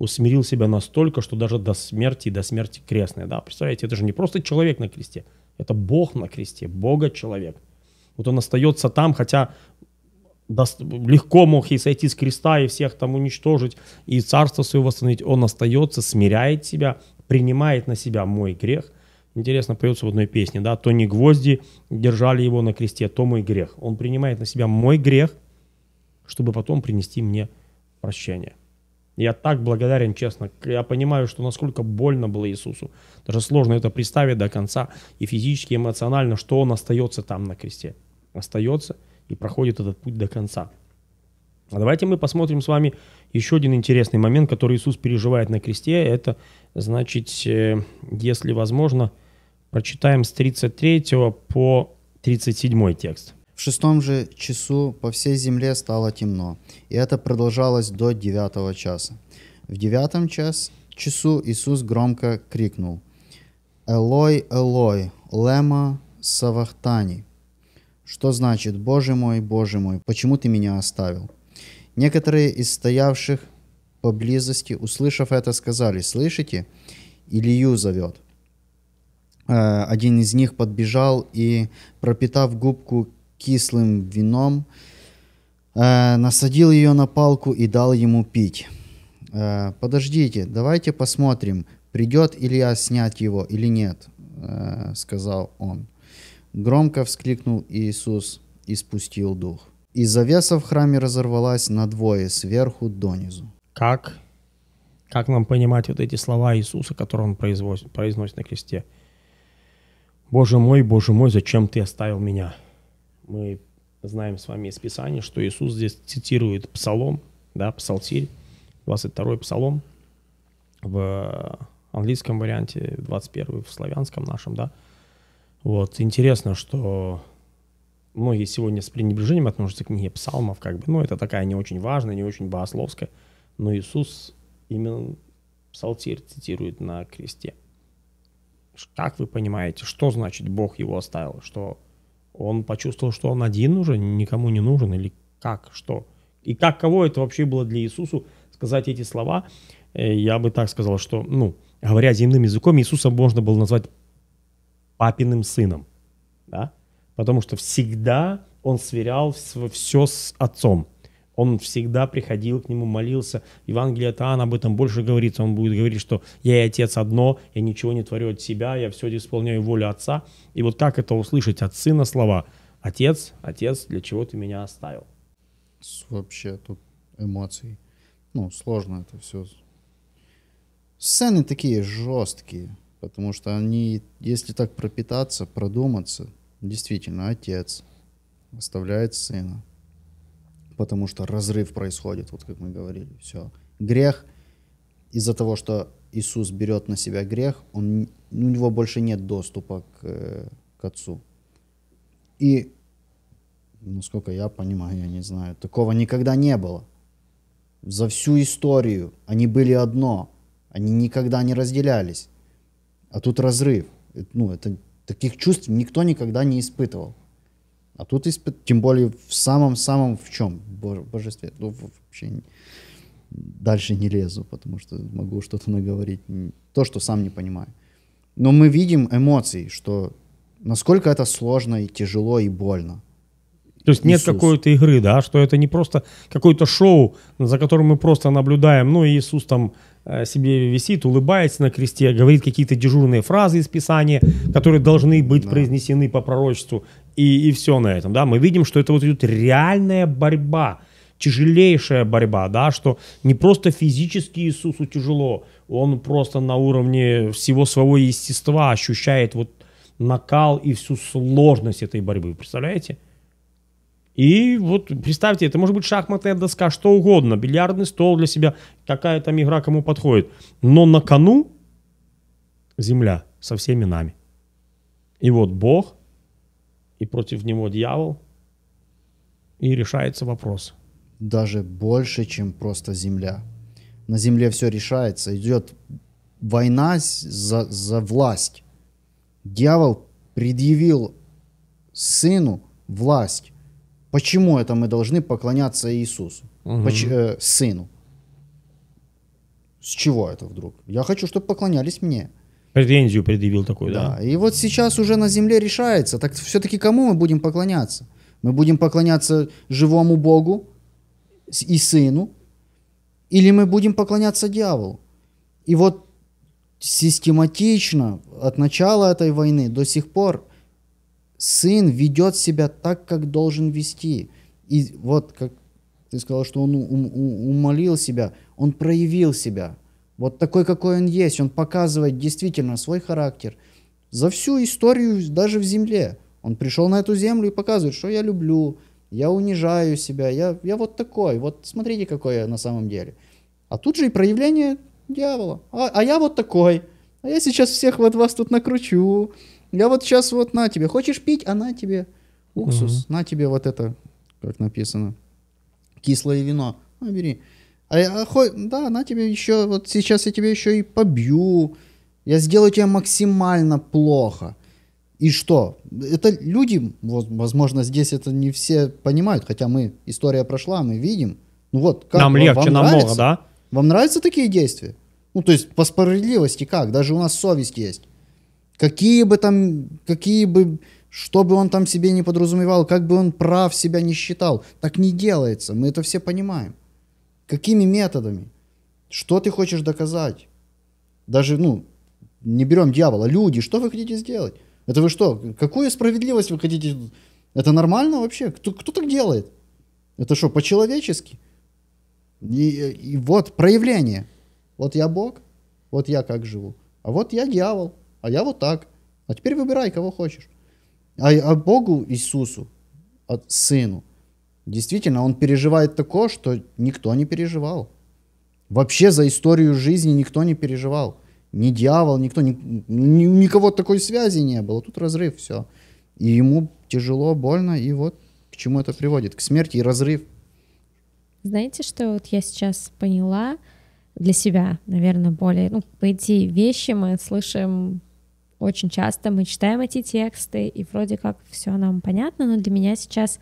усмирил себя настолько, что даже до смерти, и до смерти крестной. Да, представляете, это же не просто человек на кресте, это Бог на кресте, Бога-человек. Вот он остается там, хотя легко мог и сойти с креста, и всех там уничтожить, и царство свое восстановить. Он остается, смиряет себя, принимает на себя мой грех. Интересно, поется в одной песне, да, то не гвозди держали его на кресте, то мой грех. Он принимает на себя мой грех, чтобы потом принести мне прощение. Я так благодарен, честно. Я понимаю, что насколько больно было Иисусу. Даже сложно это представить до конца. И физически, и эмоционально, что он остается там на кресте. Остается и проходит этот путь до конца. А давайте мы посмотрим с вами еще один интересный момент, который Иисус переживает на кресте. Это, значит, э, если возможно, прочитаем с 33 по 37 текст. В шестом же часу по всей земле стало темно, и это продолжалось до девятого часа. В девятом час, часу Иисус громко крикнул «Элой, Элой, лема савахтани», что значит «Боже мой, Боже мой, почему ты меня оставил?» Некоторые из стоявших поблизости, услышав это, сказали «Слышите? Илью зовет». Э, один из них подбежал и, пропитав губку кислым вином, э, насадил ее на палку и дал ему пить. Э, «Подождите, давайте посмотрим, придет Илья снять его или нет», э, — сказал он. Громко вскликнул Иисус и спустил дух. И завеса в храме разорвалась на двое, сверху донизу. Как? Как нам понимать вот эти слова Иисуса, которые он произносит, произносит на кресте? «Боже мой, Боже мой, зачем ты оставил меня?» Мы знаем с вами из Писания, что Иисус здесь цитирует Псалом, да, Псалтирь, 22-й Псалом в английском варианте, 21-й в славянском нашем, да. Вот, интересно, что многие сегодня с пренебрежением относятся к книге псалмов, как бы, ну, это такая не очень важная, не очень богословская, но Иисус именно псалтирь цитирует на кресте. Как вы понимаете, что значит Бог его оставил, что он почувствовал, что он один уже, никому не нужен, или как, что? И как, кого это вообще было для Иисуса сказать эти слова? Э, я бы так сказал, что, ну, говоря земным языком, Иисуса можно было назвать папиным сыном, да? Потому что всегда он сверял все с отцом. Он всегда приходил к нему, молился. Евангелие от об этом больше говорится. Он будет говорить, что я и Отец одно, я ничего не творю от себя, я все исполняю волю Отца. И вот как это услышать от Сына слова? Отец, Отец, для чего ты меня оставил? Вообще тут эмоции. Ну, сложно это все. Сцены такие жесткие, потому что они, если так пропитаться, продуматься, действительно, отец оставляет сына потому что разрыв происходит, вот как мы говорили, все. Грех из-за того, что Иисус берет на себя грех, он, у него больше нет доступа к, э, к Отцу. И, насколько я понимаю, я не знаю, такого никогда не было. За всю историю они были одно, они никогда не разделялись. А тут разрыв. Э, ну, это, таких чувств никто никогда не испытывал. А тут испыт, тем более в самом-самом в чем? божестве. Ну, вообще дальше не лезу, потому что могу что-то наговорить. То, что сам не понимаю. Но мы видим эмоции, что насколько это сложно и тяжело и больно. То есть Иисус. нет какой-то игры, да, что это не просто какое-то шоу, за которым мы просто наблюдаем, ну, Иисус там э, себе висит, улыбается на кресте, говорит какие-то дежурные фразы из Писания, которые должны быть да. произнесены по пророчеству и, и все на этом, да, мы видим, что это вот идет реальная борьба, тяжелейшая борьба, да, что не просто физически Иисусу тяжело, он просто на уровне всего своего естества ощущает вот накал и всю сложность этой борьбы, представляете? И вот представьте, это может быть шахматная доска, что угодно, бильярдный стол для себя, какая там игра кому подходит. Но на кону земля со всеми нами. И вот Бог и против него дьявол, и решается вопрос. Даже больше, чем просто земля. На земле все решается, идет война за, за власть. Дьявол предъявил сыну власть. Почему это мы должны поклоняться Иисусу? Угу. Поч- э, сыну. С чего это вдруг? Я хочу, чтобы поклонялись мне. Претензию предъявил такую, да. да. И вот сейчас уже на земле решается. Так все-таки кому мы будем поклоняться? Мы будем поклоняться живому Богу и Сыну, или мы будем поклоняться дьяволу? И вот систематично от начала этой войны до сих пор сын ведет себя так, как должен вести. И вот, как ты сказал, что он умолил себя, он проявил себя – вот такой, какой он есть. Он показывает действительно свой характер. За всю историю, даже в земле. Он пришел на эту землю и показывает, что я люблю, я унижаю себя, я, я вот такой, вот смотрите, какой я на самом деле. А тут же и проявление дьявола. А, а я вот такой, а я сейчас всех вот вас тут накручу, я вот сейчас вот на тебе, хочешь пить, а на тебе уксус, угу. на тебе вот это, как написано, кислое вино, ну, бери. А, а хоть, да, на тебе еще, вот сейчас я тебе еще и побью, я сделаю тебе максимально плохо. И что? Это люди, возможно, здесь это не все понимают, хотя мы, история прошла, мы видим. Ну вот, как Нам вам, легче вам намного, нравится? да? Вам нравятся такие действия? Ну, то есть, по справедливости как? Даже у нас совесть есть. Какие бы там, какие бы, что бы он там себе не подразумевал, как бы он прав себя не считал, так не делается, мы это все понимаем. Какими методами? Что ты хочешь доказать? Даже, ну, не берем дьявола. Люди, что вы хотите сделать? Это вы что? Какую справедливость вы хотите? Это нормально вообще? Кто, кто так делает? Это что, по-человечески? И, и вот проявление. Вот я Бог, вот я как живу. А вот я дьявол, а я вот так. А теперь выбирай, кого хочешь. А, а Богу Иисусу, от Сыну, Действительно, он переживает такое, что никто не переживал. Вообще за историю жизни никто не переживал. Ни дьявол, никто, ни, ни, никого такой связи не было. Тут разрыв, все. И ему тяжело, больно, и вот к чему это приводит. К смерти и разрыв. Знаете, что вот я сейчас поняла для себя, наверное, более... Ну, эти вещи мы слышим очень часто, мы читаем эти тексты, и вроде как все нам понятно, но для меня сейчас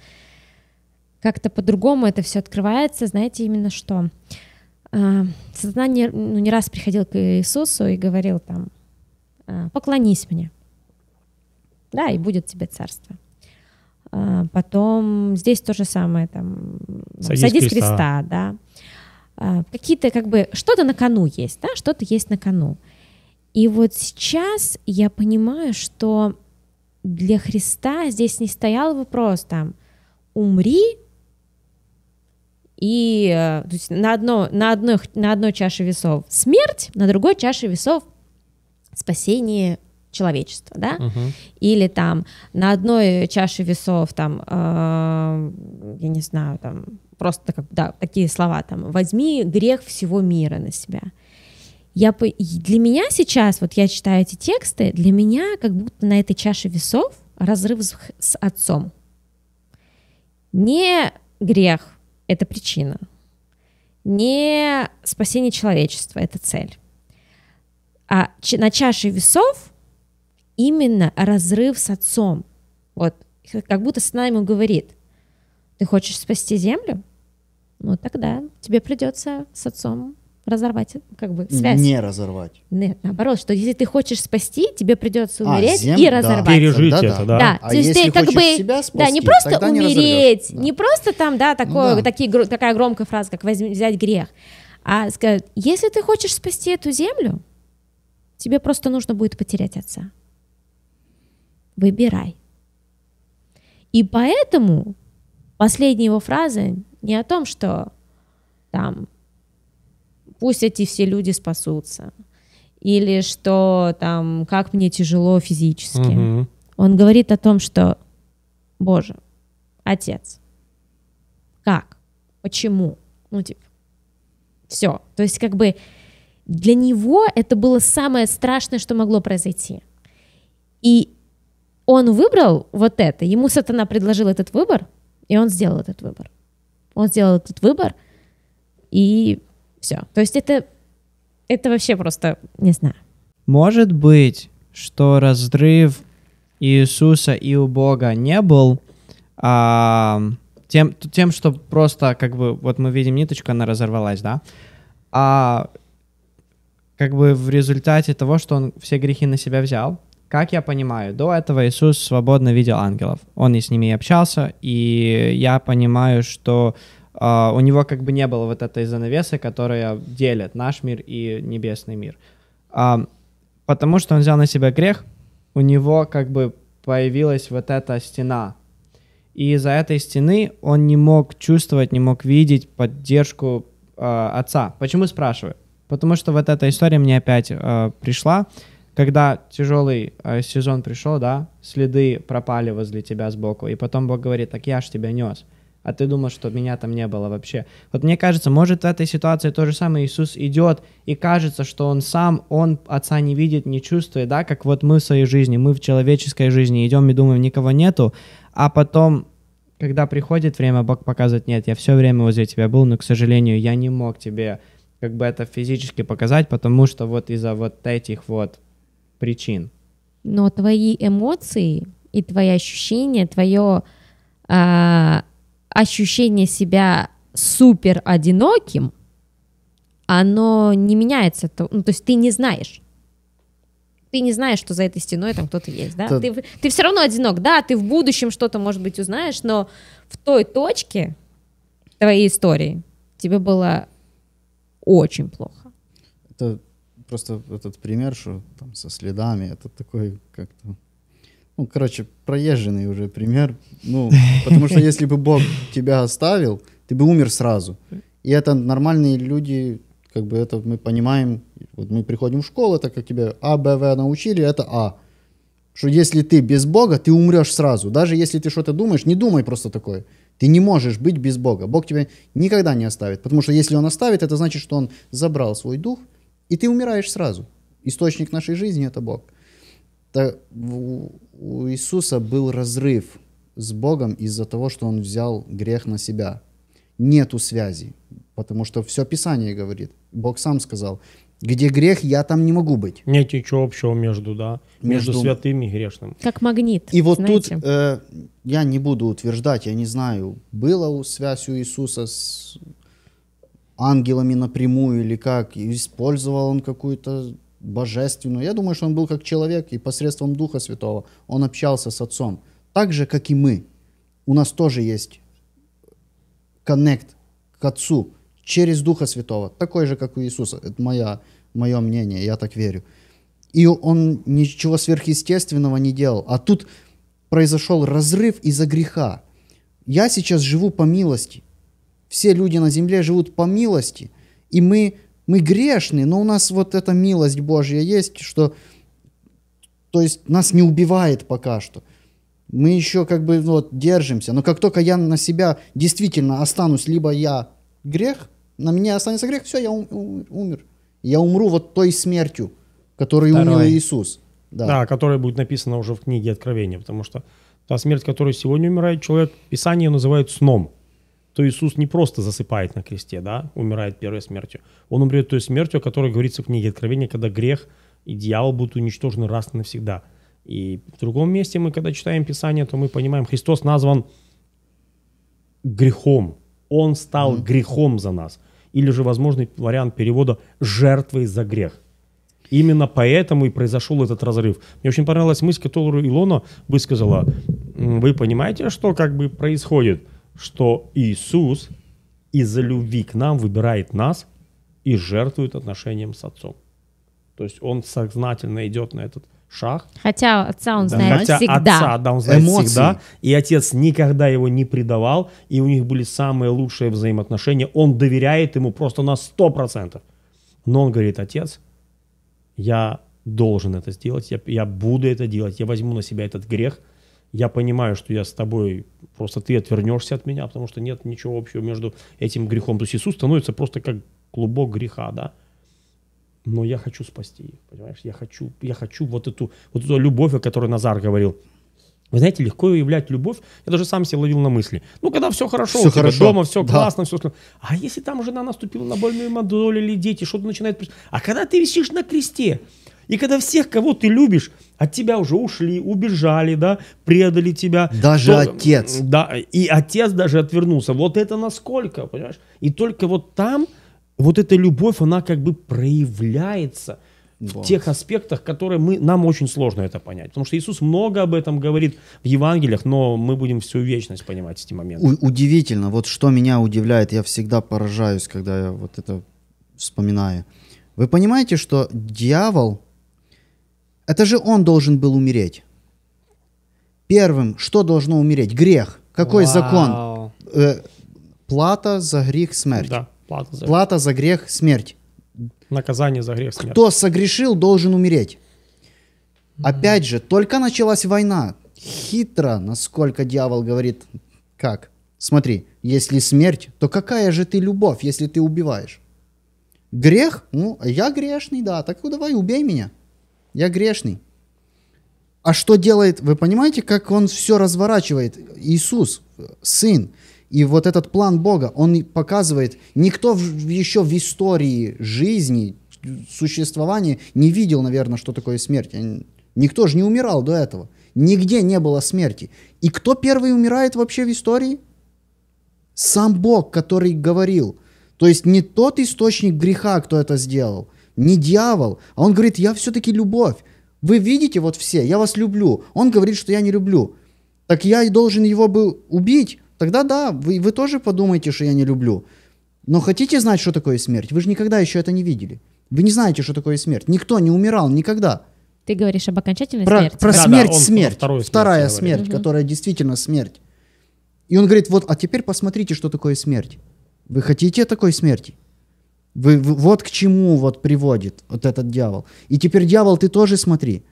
как-то по-другому это все открывается, знаете, именно что? А, сознание не, ну, не раз приходил к Иисусу и говорил там, «А, поклонись мне, да, и будет тебе царство. А, потом здесь то же самое, там, садись, садись креста. креста, да. Какие-то как бы, что-то на кону есть, да, что-то есть на кону. И вот сейчас я понимаю, что для Христа здесь не стоял вопрос там, умри и э, то есть на, одно, на, одной, на одной чаше весов смерть, на другой чаше весов спасение человечества, да, uh-huh. или там на одной чаше весов там, э, я не знаю, там просто как, да, такие слова там, возьми грех всего мира на себя. Я для меня сейчас вот я читаю эти тексты, для меня как будто на этой чаше весов разрыв с, с отцом, не грех, это причина. Не спасение человечества, это цель. А на чаше весов именно разрыв с отцом. Вот, как будто сна ему говорит, ты хочешь спасти землю? Ну тогда тебе придется с отцом разорвать, как бы связь. Не разорвать. Нет, наоборот, что если ты хочешь спасти, тебе придется а, умереть а, зем... и разорвать. Да. Пережить да, это, да. да. да. А То есть ты как бы себя спасти, да, не просто умереть, не, да. не просто там, да, такое, ну да. Такие, такая громкая фраза, как возьми, взять грех, а сказать, если ты хочешь спасти эту землю, тебе просто нужно будет потерять отца. Выбирай. И поэтому последняя его фраза не о том, что там пусть эти все люди спасутся. Или что там, как мне тяжело физически. Угу. Он говорит о том, что, Боже, Отец, как, почему, ну типа, все. То есть как бы для него это было самое страшное, что могло произойти. И он выбрал вот это. Ему сатана предложил этот выбор, и он сделал этот выбор. Он сделал этот выбор, и все. То есть это, это вообще просто, не знаю. Может быть, что разрыв Иисуса и у Бога не был а, тем, тем, что просто, как бы, вот мы видим ниточка, она разорвалась, да? А как бы в результате того, что он все грехи на себя взял, как я понимаю, до этого Иисус свободно видел ангелов. Он и с ними и общался, и я понимаю, что а, у него как бы не было вот этой занавесы, которая делит наш мир и небесный мир. Uh, потому что он взял на себя грех, у него как бы появилась вот эта стена. И из-за этой стены он не мог чувствовать, не мог видеть поддержку uh, отца. Почему спрашиваю? Потому что вот эта история мне опять э, пришла, когда тяжелый э, сезон пришел, да, следы пропали возле тебя сбоку, и потом Бог говорит, так я ж тебя нес. Mm а ты думал, что меня там не было вообще. Вот мне кажется, может в этой ситуации то же самое Иисус идет, и кажется, что он сам, он отца не видит, не чувствует, да, как вот мы в своей жизни, мы в человеческой жизни идем и думаем, никого нету, а потом, когда приходит время, Бог показывает, нет, я все время возле тебя был, но, к сожалению, я не мог тебе как бы это физически показать, потому что вот из-за вот этих вот причин. Но твои эмоции и твои ощущения, твое а, ощущение себя супер одиноким, оно не меняется. То, ну, то есть ты не знаешь. Ты не знаешь, что за этой стеной там кто-то есть, да? Это... Ты, ты все равно одинок, да, ты в будущем что-то, может быть, узнаешь, но в той точке твоей истории тебе было очень плохо. Это просто этот пример, что там со следами, это такой как-то ну, короче, проезженный уже пример. Ну, (laughs) потому что если бы Бог тебя оставил, ты бы умер сразу. И это нормальные люди, как бы это мы понимаем. Вот мы приходим в школу, это как тебе А, Б, В научили, это А. Что если ты без Бога, ты умрешь сразу. Даже если ты что-то думаешь, не думай просто такое. Ты не можешь быть без Бога. Бог тебя никогда не оставит. Потому что если Он оставит, это значит, что Он забрал свой дух, и ты умираешь сразу. Источник нашей жизни — это Бог. Так, у Иисуса был разрыв с Богом из-за того, что он взял грех на себя. Нету связи, потому что все Писание говорит. Бог сам сказал, где грех, я там не могу быть. Нет ничего общего между, да, между, между святым и грешным. Как магнит. И вот знаете. тут э, я не буду утверждать, я не знаю, была у связь у Иисуса с ангелами напрямую или как, использовал он какую-то божественную. Я думаю, что он был как человек, и посредством Духа Святого он общался с Отцом. Так же, как и мы. У нас тоже есть коннект к Отцу через Духа Святого. Такой же, как у Иисуса. Это моя, мое мнение, я так верю. И он ничего сверхъестественного не делал. А тут произошел разрыв из-за греха. Я сейчас живу по милости. Все люди на земле живут по милости. И мы мы грешны, но у нас вот эта милость Божья есть, что, то есть нас не убивает пока что. Мы еще как бы ну вот держимся, но как только я на себя действительно останусь, либо я грех, на меня останется грех, все, я умер. Я умру вот той смертью, которой Второй. умер Иисус. Да. да, которая будет написана уже в книге Откровения, потому что та смерть, которую сегодня умирает человек, Писание называют сном. То Иисус не просто засыпает на кресте, да, умирает первой смертью. Он умрет той смертью, о которой говорится в книге Откровения, когда грех и дьявол будут уничтожены раз и навсегда. И в другом месте мы, когда читаем Писание, то мы понимаем, Христос назван грехом. Он стал mm-hmm. грехом за нас. Или же возможный вариант перевода «жертвой за грех». Именно поэтому и произошел этот разрыв. Мне очень понравилась мысль, которую Илона высказала. Вы понимаете, что как бы происходит – что Иисус из-за любви к нам выбирает нас и жертвует отношениям с Отцом. То есть он сознательно идет на этот шаг. Хотя отца он знает Хотя всегда. Отца, да, он знает Эмоции. всегда. И отец никогда его не предавал, и у них были самые лучшие взаимоотношения. Он доверяет ему просто на 100%. Но он говорит, отец, я должен это сделать, я, я буду это делать, я возьму на себя этот грех – я понимаю, что я с тобой, просто ты отвернешься от меня, потому что нет ничего общего между этим грехом. То есть Иисус становится просто как клубок греха, да? Но я хочу спасти их, понимаешь? Я хочу, я хочу вот эту, вот эту любовь, о которой Назар говорил. Вы знаете, легко уявлять любовь. Я даже сам себя ловил на мысли. Ну, когда все хорошо, все у тебя хорошо. дома все да. классно, все А если там жена наступила на больную мозоль или дети, что-то начинает... А когда ты висишь на кресте, и когда всех, кого ты любишь, от тебя уже ушли, убежали, да, предали тебя. Даже то, отец. Да, и отец даже отвернулся. Вот это насколько, понимаешь? И только вот там вот эта любовь, она как бы проявляется в вот. тех аспектах, которые мы, нам очень сложно это понять. Потому что Иисус много об этом говорит в Евангелиях, но мы будем всю вечность понимать эти моменты. У- удивительно, вот что меня удивляет, я всегда поражаюсь, когда я вот это вспоминаю. Вы понимаете, что дьявол это же он должен был умереть. Первым, что должно умереть? Грех. Какой Вау. закон? Э, плата за грех смерть. Да, плата за, плата за грех смерть. Наказание за грех смерть. Кто согрешил, должен умереть. Опять же, только началась война. Хитро, насколько дьявол говорит, как? Смотри, если смерть, то какая же ты любовь, если ты убиваешь? Грех? Ну, я грешный, да, так давай убей меня я грешный. А что делает, вы понимаете, как он все разворачивает? Иисус, Сын, и вот этот план Бога, он показывает, никто еще в истории жизни, существования не видел, наверное, что такое смерть. Никто же не умирал до этого. Нигде не было смерти. И кто первый умирает вообще в истории? Сам Бог, который говорил. То есть не тот источник греха, кто это сделал – не дьявол. А он говорит, я все-таки любовь. Вы видите, вот все, я вас люблю. Он говорит, что я не люблю. Так я и должен его бы убить. Тогда да, вы, вы тоже подумаете, что я не люблю. Но хотите знать, что такое смерть? Вы же никогда еще это не видели. Вы не знаете, что такое смерть. Никто не умирал никогда. Ты говоришь об окончательной про, смерти? Про да, смерть, да, смерть. Про вторая смерть, говорит. которая действительно смерть. И он говорит, вот, а теперь посмотрите, что такое смерть. Вы хотите такой смерти? Вы, вот к чему вот приводит вот этот дьявол. И теперь дьявол, ты тоже смотри.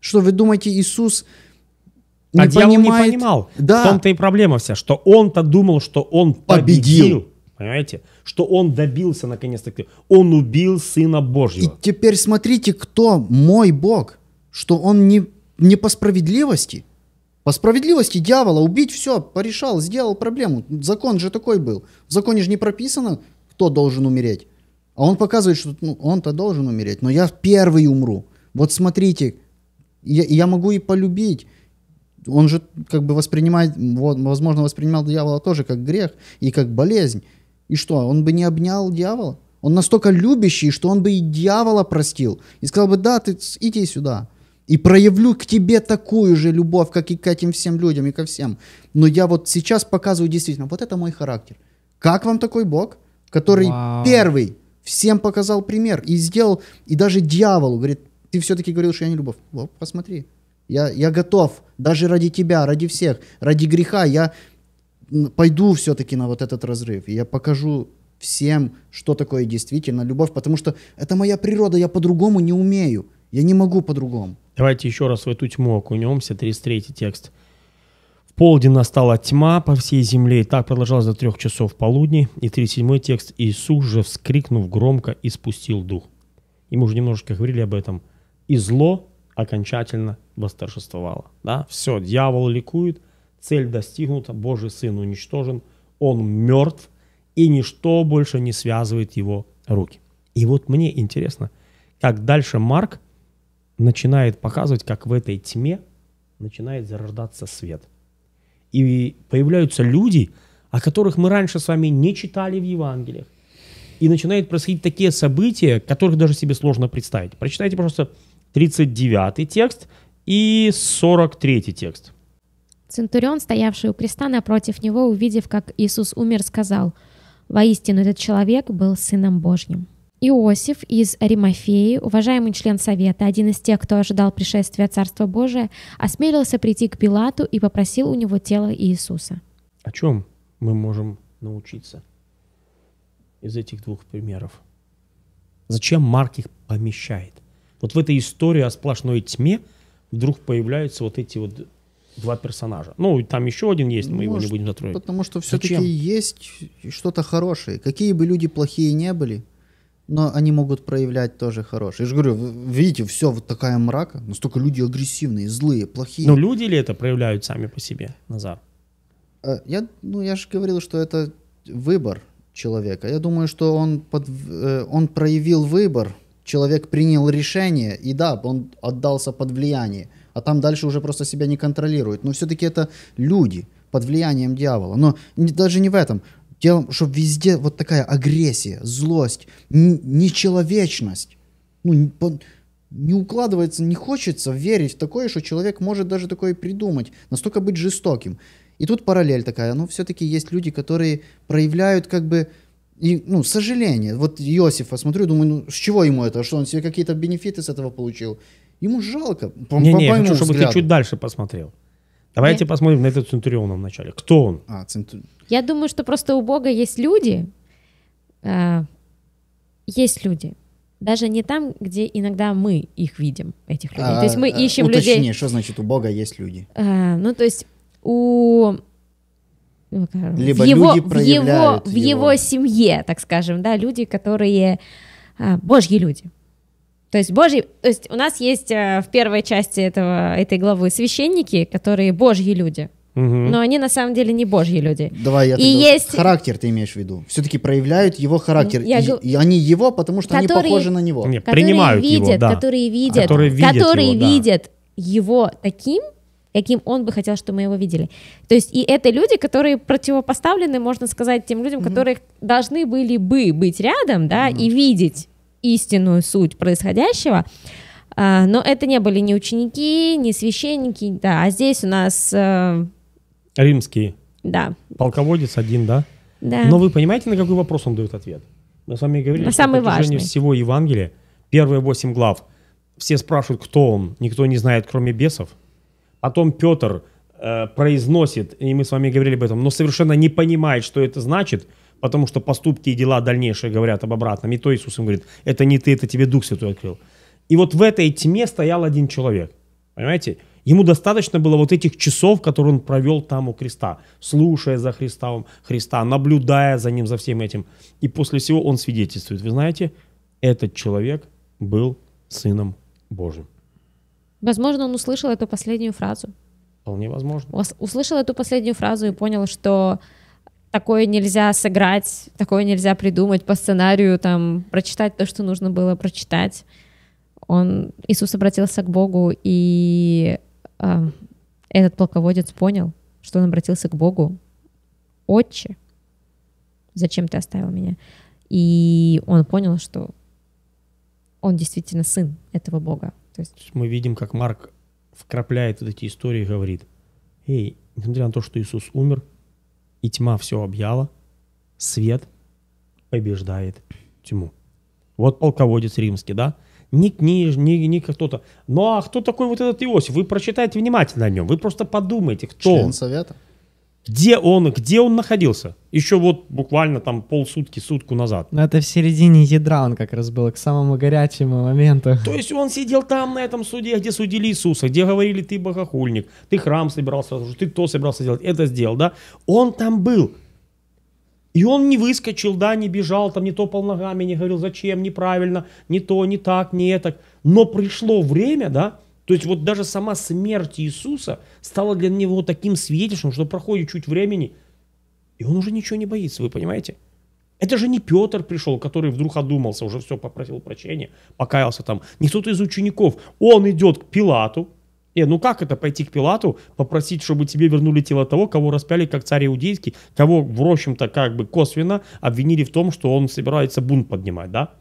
Что вы думаете, Иисус а не а дьявол понимает... не понимал. Да. В том-то и проблема вся, что он-то думал, что он победил. победил. Понимаете? Что он добился наконец-таки. Он убил Сына Божьего. И теперь смотрите, кто мой Бог. Что он не, не по справедливости. По справедливости дьявола убить все, порешал, сделал проблему. Закон же такой был. В законе же не прописано, кто должен умереть. А он показывает, что ну, он-то должен умереть, но я первый умру. Вот смотрите, я, я могу и полюбить. Он же как бы воспринимает, вот, возможно, воспринимал дьявола тоже как грех и как болезнь. И что, он бы не обнял дьявола? Он настолько любящий, что он бы и дьявола простил. И сказал бы, да, ты иди сюда. И проявлю к тебе такую же любовь, как и к этим всем людям, и ко всем. Но я вот сейчас показываю действительно, вот это мой характер. Как вам такой Бог, который Вау. первый всем показал пример и сделал, и даже дьяволу, говорит, ты все-таки говорил, что я не любовь. Вот, посмотри, я, я готов, даже ради тебя, ради всех, ради греха, я пойду все-таки на вот этот разрыв, и я покажу всем, что такое действительно любовь, потому что это моя природа, я по-другому не умею, я не могу по-другому. Давайте еще раз в эту тьму окунемся, 33 текст. В полдень настала тьма по всей земле, и так продолжалось до трех часов полудни. И 37 текст Иисус же, вскрикнув громко, и спустил дух. И мы уже немножечко говорили об этом. И зло окончательно восторжествовало. Да? Все, дьявол ликует, цель достигнута, Божий Сын уничтожен, он мертв, и ничто больше не связывает его руки. И вот мне интересно, как дальше Марк начинает показывать, как в этой тьме начинает зарождаться свет – и появляются люди, о которых мы раньше с вами не читали в Евангелиях. И начинают происходить такие события, которых даже себе сложно представить. Прочитайте, пожалуйста, 39 текст и 43 текст. Центурион, стоявший у креста напротив него, увидев, как Иисус умер, сказал, «Воистину этот человек был Сыном Божьим». Иосиф из Римофеи, уважаемый член Совета, один из тех, кто ожидал пришествия Царства Божия, осмелился прийти к Пилату и попросил у него тело Иисуса. О чем мы можем научиться из этих двух примеров? Зачем Марк их помещает? Вот в этой истории о сплошной тьме вдруг появляются вот эти вот два персонажа. Ну, там еще один есть, мы Может, его не будем затрагивать. Потому что все-таки есть что-то хорошее. Какие бы люди плохие не были, но они могут проявлять тоже хорошие. Я же говорю, видите, все, вот такая мрака, настолько люди агрессивные, злые, плохие. Но ну, люди ли это проявляют сами по себе, Назар? Э, я, ну, я же говорил, что это выбор человека. Я думаю, что он, под, э, он проявил выбор, человек принял решение, и да, он отдался под влияние, а там дальше уже просто себя не контролирует. Но все-таки это люди под влиянием дьявола. Но даже не в этом делом, чтобы везде вот такая агрессия, злость, нечеловечность. Ну, не укладывается, не хочется верить в такое, что человек может даже такое придумать, настолько быть жестоким. И тут параллель такая, но ну, все-таки есть люди, которые проявляют как бы и, ну, сожаление. Вот Иосифа смотрю, думаю, ну, с чего ему это? Что он себе какие-то бенефиты с этого получил? Ему жалко. По, не, по, не, по я хочу, чтобы ты чуть дальше посмотрел. Давайте Я... посмотрим на этот Центуриона вначале. Кто он? А, центу... Я думаю, что просто у Бога есть люди. Э, есть люди. Даже не там, где иногда мы их видим, этих людей. А, то есть мы а, ищем уточни, людей. Уточни, что значит у Бога есть люди? А, ну, то есть у... Ну, Либо в его, люди в его, его, в его семье, так скажем, да, люди, которые... А, божьи люди. То есть Божьи, то есть у нас есть э, в первой части этого, этой главы священники, которые Божьи люди, Угу. Но они на самом деле не божьи люди. Давай, я и тогда... есть... Характер ты имеешь в виду. Все-таки проявляют его характер. Я... И, и они его, потому что которые... они похожи на него. Нет, которые принимают видят, его, да. Которые видят, которые видят, которые его, видят да. его таким, каким он бы хотел, чтобы мы его видели. То есть и это люди, которые противопоставлены, можно сказать, тем людям, угу. которые должны были бы быть рядом, да, угу. и видеть истинную суть происходящего. А, но это не были ни ученики, ни священники, да, а здесь у нас... Э, римский, Да. Полководец один, да? Да. Но вы понимаете, на какой вопрос он дает ответ? Мы с вами говорили, на что самый на протяжении важный. всего Евангелия, первые восемь глав, все спрашивают, кто он, никто не знает, кроме бесов. Потом Петр э, произносит, и мы с вами говорили об этом, но совершенно не понимает, что это значит – потому что поступки и дела дальнейшие говорят об обратном. И то Иисус им говорит, это не ты, это тебе Дух Святой открыл. И вот в этой тьме стоял один человек, понимаете? Ему достаточно было вот этих часов, которые он провел там у креста, слушая за Христом, Христа, наблюдая за ним, за всем этим. И после всего он свидетельствует. Вы знаете, этот человек был Сыном Божьим. Возможно, он услышал эту последнюю фразу. Вполне возможно. Услышал эту последнюю фразу и понял, что такое нельзя сыграть, такое нельзя придумать по сценарию, там, прочитать то, что нужно было прочитать. Он, Иисус обратился к Богу, и э, этот полководец понял, что он обратился к Богу. «Отче, зачем ты оставил меня?» И он понял, что он действительно сын этого Бога. То есть... Мы видим, как Марк вкрапляет вот эти истории и говорит, «Эй, несмотря на то, что Иисус умер, и тьма все объяла, свет побеждает тьму. Вот полководец римский, да? Ни книж, ни, ни кто-то. Ну а кто такой вот этот Иосиф? Вы прочитайте внимательно о нем. Вы просто подумайте, кто Член он. совета? Где он, где он находился? Еще вот буквально там полсутки, сутку назад. Но ну, это в середине ядра он как раз был, к самому горячему моменту. То есть он сидел там, на этом суде, где судили Иисуса, где говорили, ты богохульник, ты храм собирался, ты то собирался делать, это сделал, да? Он там был. И он не выскочил, да, не бежал, там не топал ногами, не говорил, зачем, неправильно, не то, не так, не так. Но пришло время, да, то есть вот даже сама смерть Иисуса стала для него таким свидетельством, что проходит чуть времени, и он уже ничего не боится, вы понимаете? Это же не Петр пришел, который вдруг одумался, уже все попросил прощения, покаялся там. Не кто-то из учеников. Он идет к Пилату. Э, ну как это пойти к Пилату, попросить, чтобы тебе вернули тело того, кого распяли как царь иудейский, кого, в общем-то, как бы косвенно обвинили в том, что он собирается бунт поднимать, да?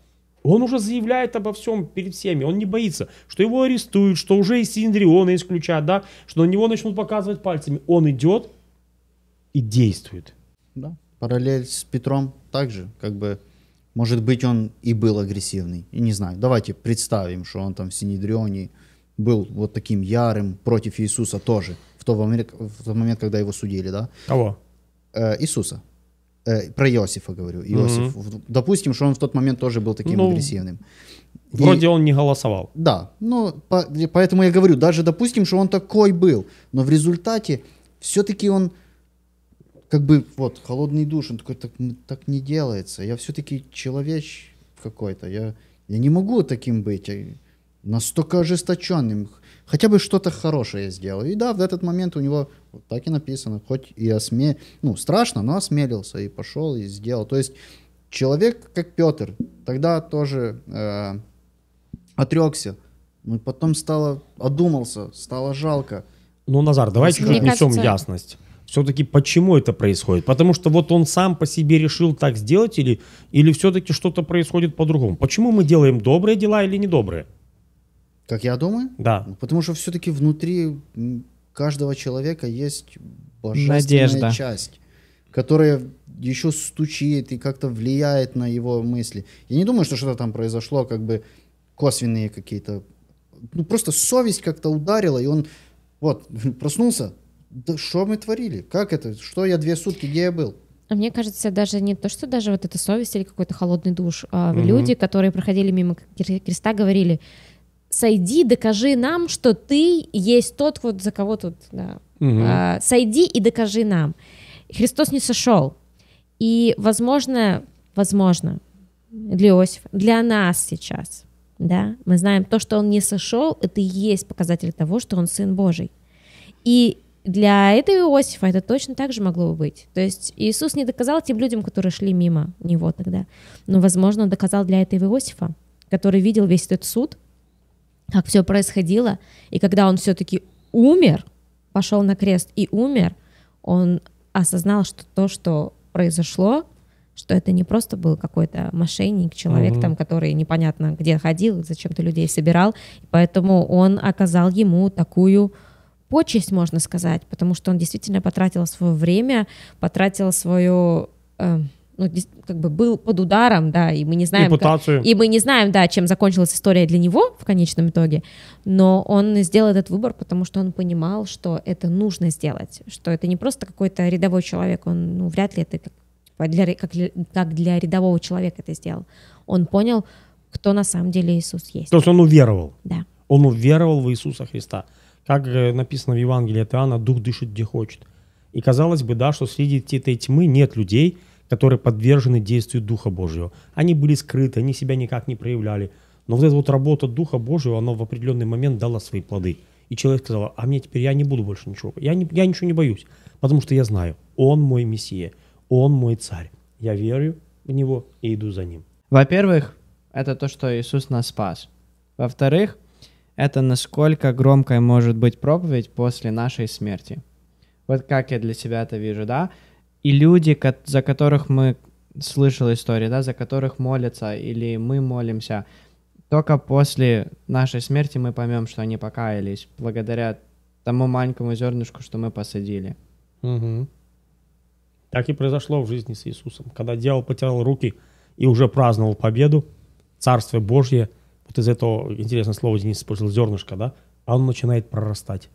Он уже заявляет обо всем перед всеми, он не боится, что его арестуют, что уже из Синдриона исключат, да, что на него начнут показывать пальцами. Он идет и действует. Да, параллель с Петром также, как бы, может быть, он и был агрессивный, и не знаю. Давайте представим, что он там в Синедрионе был вот таким ярым против Иисуса тоже, в тот момент, в тот момент когда его судили, да? Кого? Э, Иисуса. Э, про Иосифа говорю. Иосиф. Mm-hmm. Допустим, что он в тот момент тоже был таким ну, агрессивным. Вроде и, он не голосовал. Да. Ну, по, поэтому я говорю, даже допустим, что он такой был, но в результате все-таки он как бы вот холодный душ, он такой, так, так не делается. Я все-таки человеч какой-то. Я, я не могу таким быть. настолько ожесточенным. Хотя бы что-то хорошее сделаю. И да, в этот момент у него вот так и написано. Хоть и осме... Ну, страшно, но осмелился и пошел, и сделал. То есть человек, как Петр, тогда тоже э, отрекся. Ну, потом стало, одумался, стало жалко. Ну, Назар, давайте чуть-чуть внесем ясность. Все-таки почему это происходит? Потому что вот он сам по себе решил так сделать или, или все-таки что-то происходит по-другому? Почему мы делаем добрые дела или недобрые? Как я думаю? Да. Ну, потому что все-таки внутри каждого человека есть божественная Надежда. часть, которая еще стучит и как-то влияет на его мысли. Я не думаю, что что-то там произошло, а как бы косвенные какие-то... Ну, просто совесть как-то ударила, и он вот (laughs) проснулся. Да что мы творили? Как это? Что я две сутки, где я был? А мне кажется, даже не то, что даже вот эта совесть или какой-то холодный душ. А угу. Люди, которые проходили мимо креста, говорили, сойди, докажи нам, что ты есть тот, вот за кого тут, да. Угу. А, сойди и докажи нам. Христос не сошел. И, возможно, возможно, для Иосифа, для нас сейчас, да, мы знаем то, что он не сошел, это и есть показатель того, что он сын Божий. И для этого Иосифа это точно так же могло бы быть. То есть Иисус не доказал тем людям, которые шли мимо него тогда, но, возможно, он доказал для этого Иосифа, который видел весь этот суд, как все происходило. И когда он все-таки умер, пошел на крест и умер, он осознал, что то, что произошло, что это не просто был какой-то мошенник, человек mm там, который непонятно где ходил, зачем-то людей собирал, поэтому он оказал ему такую почесть, можно сказать, потому что он действительно потратил свое время, потратил свое э, эм, ну, как бы был под ударом, да, и мы не знаем... Как, и мы не знаем, да, чем закончилась история для него в конечном итоге, но он сделал этот выбор, потому что он понимал, что это нужно сделать, что это не просто какой-то рядовой человек, он, ну, вряд ли это как, для, как, как для рядового человека это сделал. Он понял, кто на самом деле Иисус есть. То есть он уверовал. Да. Он уверовал в Иисуса Христа. Как э, написано в Евангелии от Иоанна, «Дух дышит, где хочет». И казалось бы, да, что среди этой тьмы нет людей, которые подвержены действию Духа Божьего. Они были скрыты, они себя никак не проявляли. Но вот эта вот работа Духа Божьего, она в определенный момент дала свои плоды. И человек сказал, а мне теперь я не буду больше ничего. Я, не, я ничего не боюсь, потому что я знаю, он мой мессия, он мой царь. Я верю в него и иду за ним. Во-первых, это то, что Иисус нас спас. Во-вторых, это насколько громкая может быть проповедь после нашей смерти. Вот как я для себя это вижу, да? И люди, за которых мы слышал истории, да, за которых молятся или мы молимся, только после нашей смерти мы поймем, что они покаялись, благодаря тому маленькому зернышку, что мы посадили. Угу. Так и произошло в жизни с Иисусом. Когда дьявол потерял руки и уже праздновал победу, Царство Божье, вот из этого, интересное слово Денис использовал, зернышко, да, оно начинает прорастать.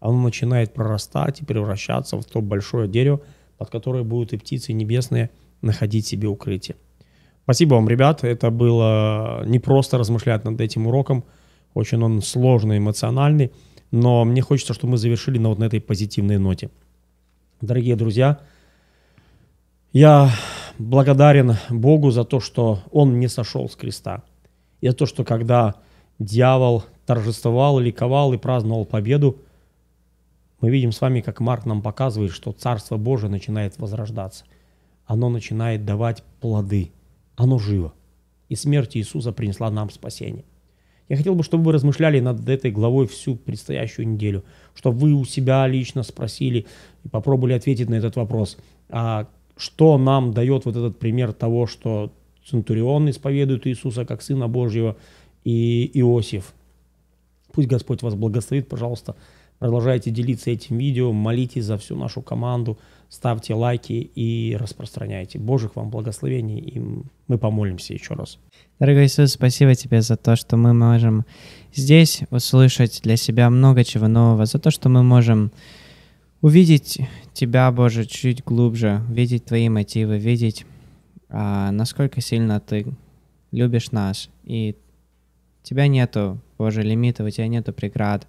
Оно начинает прорастать и превращаться в то большое дерево, под которой будут и птицы небесные находить себе укрытие. Спасибо вам, ребят. Это было не просто размышлять над этим уроком. Очень он сложный, эмоциональный. Но мне хочется, чтобы мы завершили на вот на этой позитивной ноте. Дорогие друзья, я благодарен Богу за то, что Он не сошел с креста. И за то, что когда дьявол торжествовал, ликовал и праздновал победу, мы видим с вами, как Марк нам показывает, что Царство Божие начинает возрождаться. Оно начинает давать плоды. Оно живо. И смерть Иисуса принесла нам спасение. Я хотел бы, чтобы вы размышляли над этой главой всю предстоящую неделю, чтобы вы у себя лично спросили и попробовали ответить на этот вопрос. А что нам дает вот этот пример того, что Центурион исповедует Иисуса как Сына Божьего и Иосиф? Пусть Господь вас благословит, пожалуйста. Продолжайте делиться этим видео, молитесь за всю нашу команду, ставьте лайки и распространяйте. Божьих вам благословений, и мы помолимся еще раз. Дорогой Иисус, спасибо тебе за то, что мы можем здесь услышать для себя много чего нового, за то, что мы можем увидеть Тебя, Боже, чуть глубже, видеть Твои мотивы, видеть, а, насколько сильно Ты любишь нас. И Тебя нету, Боже, лимитов, у Тебя нету преград,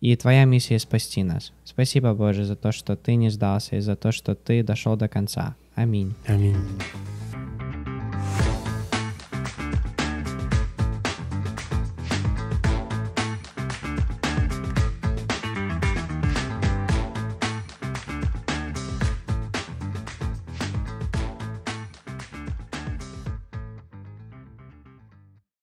и твоя миссия спасти нас. Спасибо, Боже, за то, что ты не сдался и за то, что ты дошел до конца. Аминь. Аминь.